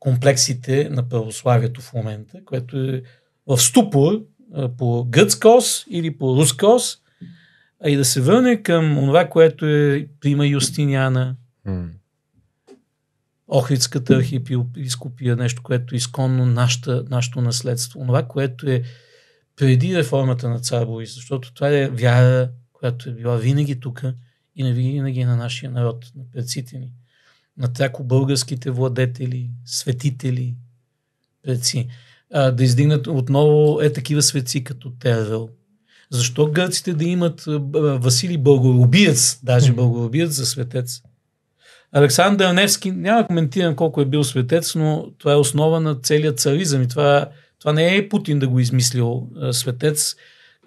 комплексите на православието в момента, което е в ступор по гръцка ос или по руска ос, а и да се върне към това, което е прима Юстиняна, Охридската архиепископия, нещо, което е изконно нашата, нашето наследство, това, което е преди реформата на цар Борис, защото това е вяра, която е била винаги тук и не винаги на нашия народ, на предците ни на тяко българските владетели, светители, предци, а, да издигнат отново е такива светци като Тервел. Защо гърците да имат Василий Българобиец, даже Българобиец за светец? Александър Невски, няма да коментирам колко е бил светец, но това е основа на целият царизъм и това, това не е Путин да го измислил светец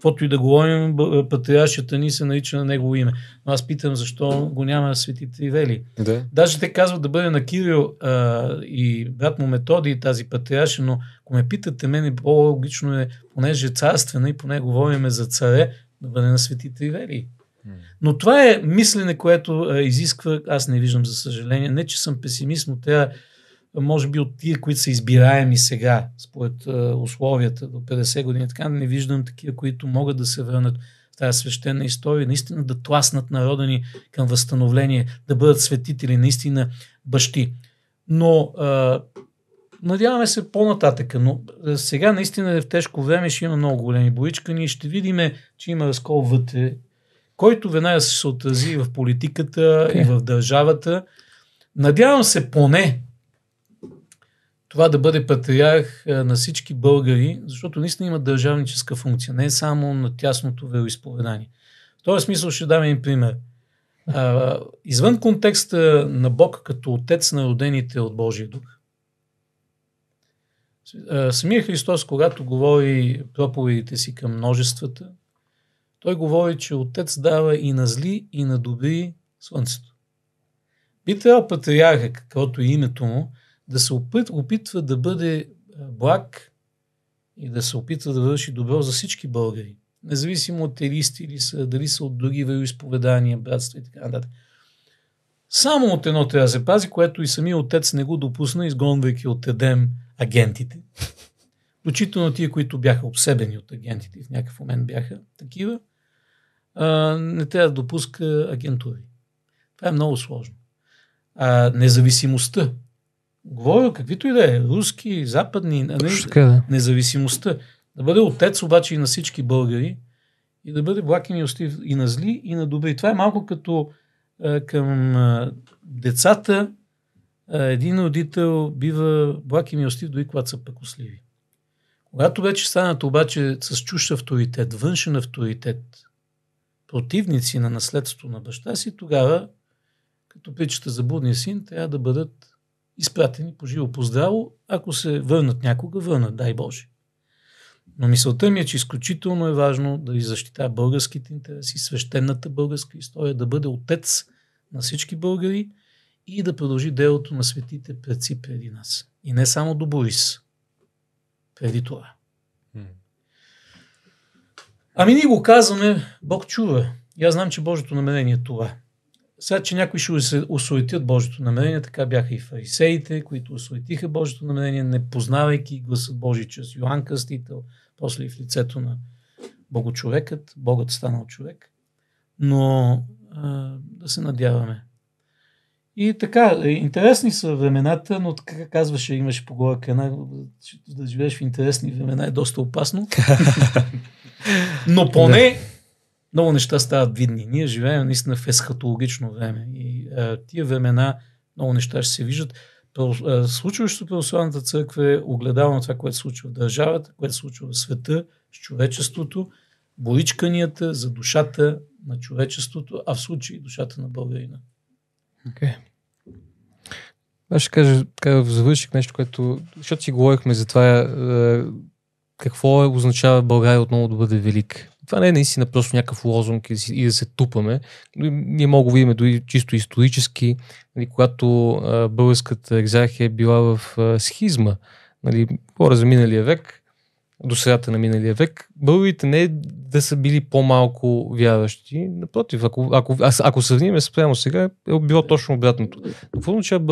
каквото и да говорим, е, патриаршата ни се нарича на негово име. Но аз питам защо го няма светите Ивели. Да. Даже те казват да бъде на Кирил а, и брат му Методи тази патриарша, но ако ме питате мен, по-логично е, понеже е царствена и поне говориме за царе, да бъде на светите Ивели. Но това е мислене, което а, изисква, аз не виждам за съжаление, не че съм песимист, но трябва може би от тия, които са избираеми сега, според а, условията до 50 години, така не виждам такива, които могат да се върнат в тази свещена история, наистина да тласнат народа ни към възстановление, да бъдат светители, наистина бащи. Но а, надяваме се по-нататъка, но сега наистина е в тежко време, ще има много големи боичкания, ще видим, че има разкол вътре, който веднага се отрази в политиката, и е. в държавата. Надявам се поне това да бъде патриарх на всички българи, защото наистина има държавническа функция, не е само на тясното вероисповедание. В този смисъл ще дам един пример. извън контекста на Бог като отец на родените от Божия дух, самия Христос, когато говори проповедите си към множествата, той говори, че Отец дава и на зли, и на добри слънцето. Би трябвало патриарха, каквото е името му, да се опит, опитва да бъде е, благ и да се опитва да върши добро за всички българи. Независимо от теристи или са, дали са от други вероисповедания, братства и така нататък. Само от едно трябва да се пази, което и самия отец не го допусна, изгонвайки от Едем агентите. Включително тия, които бяха обсебени от агентите, в някакъв момент бяха такива, а, не трябва да допуска агентури. Това е много сложно. А, независимостта Говоря каквито и да е, руски, западни, не, така, да. независимостта. Да бъде отец обаче и на всички българи и да бъде блакен и остив и на зли, и на добри. Това е малко като а, към а, децата а, един родител бива благ и милостив, дори когато са пъкосливи. Когато вече станат обаче с чуш авторитет, външен авторитет, противници на наследството на баща си, тогава, като причата за будния син, трябва да бъдат изпратени по живо по здраво, ако се върнат някога, върнат, дай Боже. Но мисълта ми е, че изключително е важно да ви защита българските интереси, свещената българска история, да бъде отец на всички българи и да продължи делото на светите предци преди нас. И не само до Борис, преди това. Ами ние го казваме, Бог чува. И аз знам, че Божието намерение е това. Сега, че някои ще осуетят Божието намерение, така бяха и фарисеите, които осуетиха Божието намерение, не познавайки гласа Божий чрез Йоанн Кръстител, после и в лицето на Богочовекът, Богът станал човек. Но а, да се надяваме. И така, интересни са времената, но така казваше, имаше поговорка една, да живееш в интересни времена е доста опасно. но поне много неща стават видни. Ние живеем наистина в есхатологично време и а, тия времена много неща ще се виждат. Случващото православната църква е огледало на това, което се случва в държавата, което се случва в света, с човечеството, боричканията за душата на човечеството, а в случай душата на българина. Okay. Аз ще кажа, така, завърших нещо, което, защото си говорихме за това, е, какво е, означава България отново да бъде велик това не е наистина просто някакъв лозунг и, да се тупаме. Нали, ние мога да видим дори чисто исторически, нали, когато а, българската екзархия е била в а, схизма, нали, хора за миналия век, до средата на миналия век, българите не е да са били по-малко вярващи. Напротив, ако, ако, ако сравниме спрямо сега, е било точно обратното. Какво означава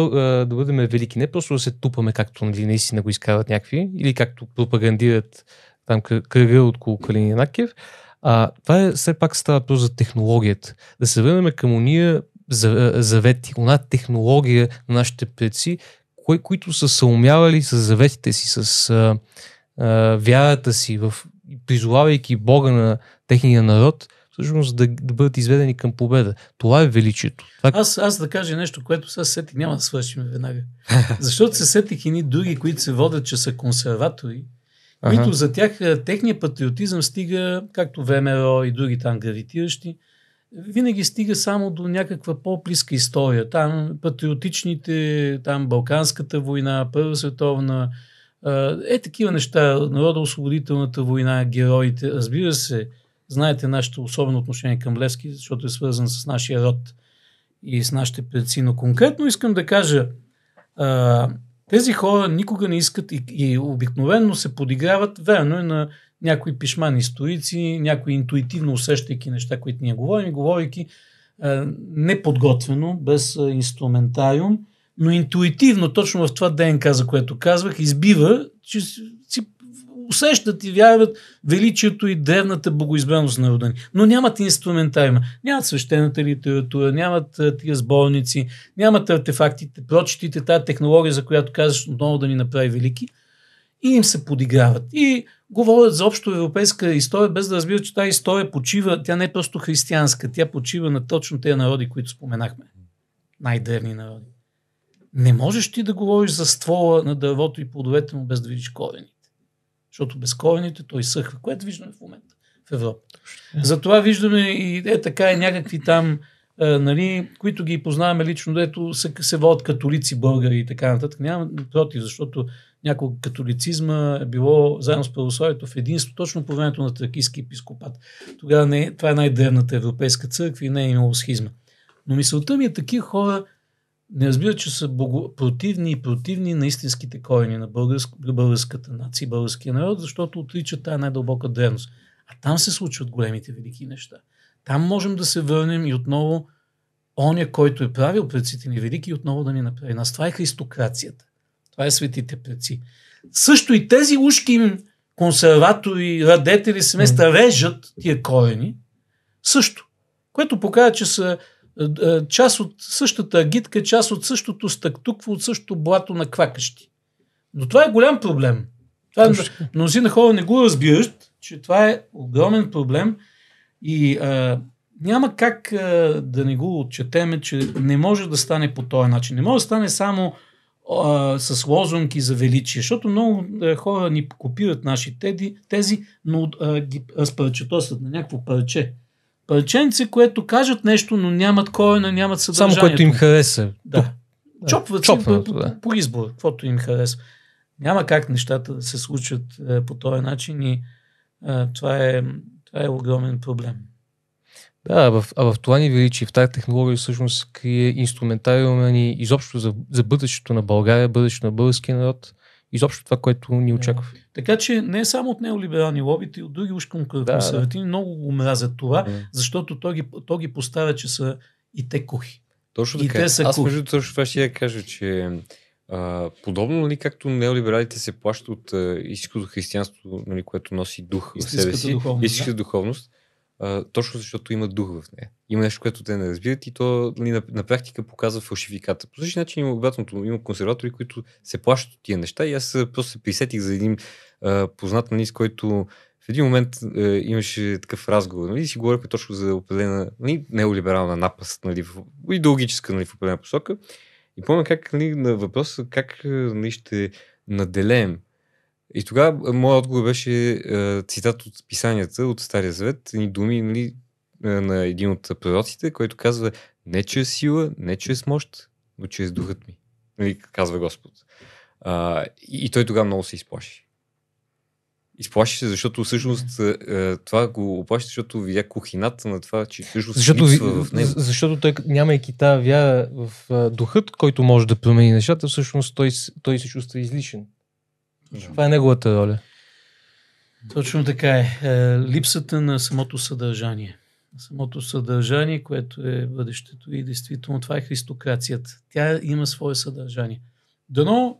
да бъдем велики? Не просто да се тупаме, както нали, наистина го изкарват някакви, или както пропагандират там кръга около Калининакев, А, това е все пак става то за технологията. Да се върнем към уния завети, она технология на нашите предци, кои, които са съумявали с заветите си, с а, а, вярата си, в, призовавайки Бога на техния народ, всъщност да, да бъдат изведени към победа. Това е величието. Това... Е аз, аз да кажа нещо, което сега сетих, няма да свършим веднага. Защото се сетих и ни други, които се водят, че са консерватори, ага. които за тях е, техният патриотизъм стига, както ВМРО и други там гравитиращи, винаги стига само до някаква по-близка история. Там патриотичните, там Балканската война, Първа световна, е такива неща, Народоосвободителната война, героите. Разбира се, знаете нашето особено отношение към Левски, защото е свързан с нашия род и с нашите предци. Но конкретно искам да кажа, тези хора никога не искат и, и обикновенно се подиграват, верно е, на някои пишмани историци, някои интуитивно усещайки неща, които ние говорим, говорейки е, неподготвено, без е, инструментариум, но интуитивно, точно в това ДНК, за което казвах, избива, че усещат и вярват величието и древната богоизбраност на Родани. Но нямат инструментариума, нямат свещената литература, нямат тия сборници, нямат артефактите, прочетите, тази технология, за която казваш отново да ни направи велики. И им се подиграват. И говорят за общо европейска история, без да разбират, че тази история почива, тя не е просто християнска, тя почива на точно тези народи, които споменахме. Най-древни народи. Не можеш ти да говориш за ствола на дървото и плодовете му без да видиш корени защото без корените той съхва, което виждаме в момента в Европа. Затова виждаме и е така и някакви там, а, нали, които ги познаваме лично, дето се, се водят католици, българи и така нататък. Няма против, защото няколко католицизма е било заедно с православието в единство, точно по времето на тракийски епископат. Тогава не, е, това е най-древната европейска църква и не е имало схизма. Но мисълта ми е такива хора не разбира, че са бого... противни и противни на истинските корени на българск... българската нация и българския народ, защото отричат тази най-дълбока древност. А там се случват големите велики неща. Там можем да се върнем и отново оня, който е правил предците ни велики, отново да ни направи нас. Това е христокрацията. Това е светите предци. Също и тези ушки им консерватори, радетели семейства режат тия корени. Също. Което показва, че са е, е, част от същата агитка, част от същото стъктукво, от същото блато на квакащи. Но това е голям проблем. Това е, мнозина хора не го разбират, че това е огромен проблем и а, е, няма как а, да не го отчетеме, че не може да стане по този начин. Не може да стане само а, с лозунки за величие, защото много а, хора ни копират наши тези, тези но а, ги спърчетосват на някакво парче парченце, което кажат нещо, но нямат корена, нямат съдържанието. Само което им хареса. Да. Чопват, Чопват си по, по избор, каквото им харесва. Няма как нещата да се случат е, по този начин и е, това, е, това е огромен проблем. Да, а в, а в това ни величи, в тази технология всъщност крие инструментариума ни изобщо за, за бъдещето на България, бъдещето на българския народ, изобщо това, което ни очаква. Yeah. Така че не е само от неолиберални лобите, и от други уж консервативни да, да. много го мразят това, yeah. защото то ги, то ги поставя, че са и те кухи. Точно така. И те са Аз кухи. между точно това ще я кажа, че а, подобно нали, както неолибералите се плащат от истинското християнство, нали, което носи дух в себе си, истинската духовност, да? духовност а, точно защото има дух в нея. Има нещо, което те не разбират и то нали, на, на практика показва фалшификата. По същия начин има обратното. Има консерватори, които се плащат от тия неща и аз просто се присетих за един а, познат, на нали, с който в един момент е, имаше такъв разговор, нали, си говорихме точно за определена нали, неолиберална напаст, нали, идеологическа нали, в определена посока. И помня как нали, на въпроса как е, нали, ще наделеем и тогава моят отговор беше цитат от писанията от Стария Завет, ни думи нали, на един от пророците, който казва не чрез е сила, не чрез е мощ, но чрез е духът ми. Нали, казва Господ. А, и, той тогава много се изплаши. Изплаши се, защото всъщност това го оплаши, защото видя кухината на това, че всъщност защото, липсва в него. Защото той, нямайки тази вяра в духът, който може да промени нещата, всъщност той, той се чувства излишен. Това е неговата роля. Точно така е. е. Липсата на самото съдържание. Самото съдържание, което е бъдещето и действително това е христокрацията. Тя има свое съдържание. Дано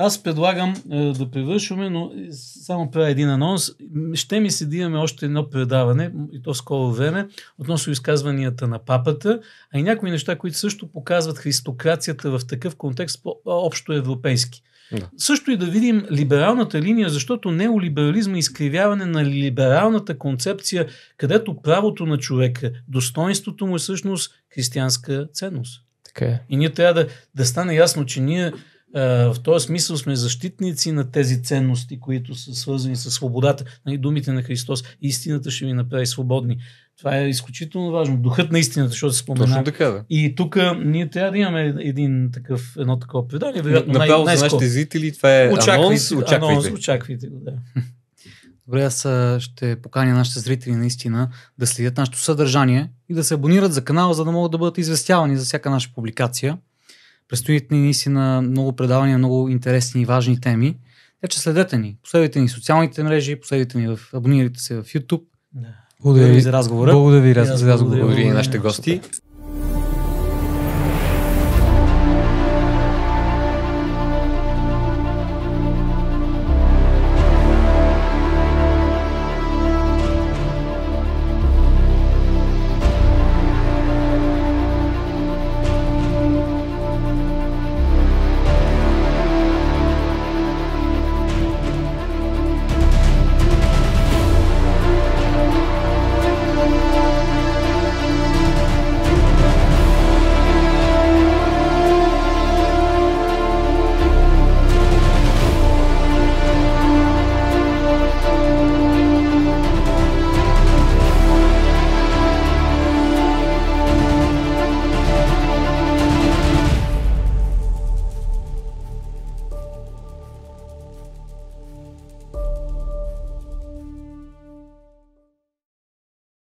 аз предлагам е, да превършваме, но само правя един анонс. Ще ми се да имаме още едно предаване, и то скоро време, относно изказванията на папата, а и някои неща, които също показват христокрацията в такъв контекст по-общо европейски. Да. Също и да видим либералната линия, защото неолиберализма е изкривяване на либералната концепция, където правото на човека, достоинството му е всъщност християнска ценност. Така е. И ние трябва да, да стане ясно, че ние е, в този смисъл сме защитници на тези ценности, които са свързани с свободата. и нали, думите на Христос, истината ще ви направи свободни. Това е изключително важно. Духът на истината, защото се спомена. Точно така, да. И тук ние трябва да имаме един такъв, едно такова предание. Вероятно, на, направо най- за нашите зрители това е очаквайте, анонс, очаквайте. Анонс, очаквайте го, да. Добре, аз ще поканя нашите зрители наистина да следят нашето съдържание и да се абонират за канала, за да могат да бъдат известявани за всяка наша публикация. Предстоят ни наистина много предавания, много интересни и важни теми. Така че следете ни. Последвайте ни в социалните мрежи, последвайте ни в... Абонирайте се в YouTube. Да. Благодаря ви за разговора. Благодаря ви за разговора ви нашите гости.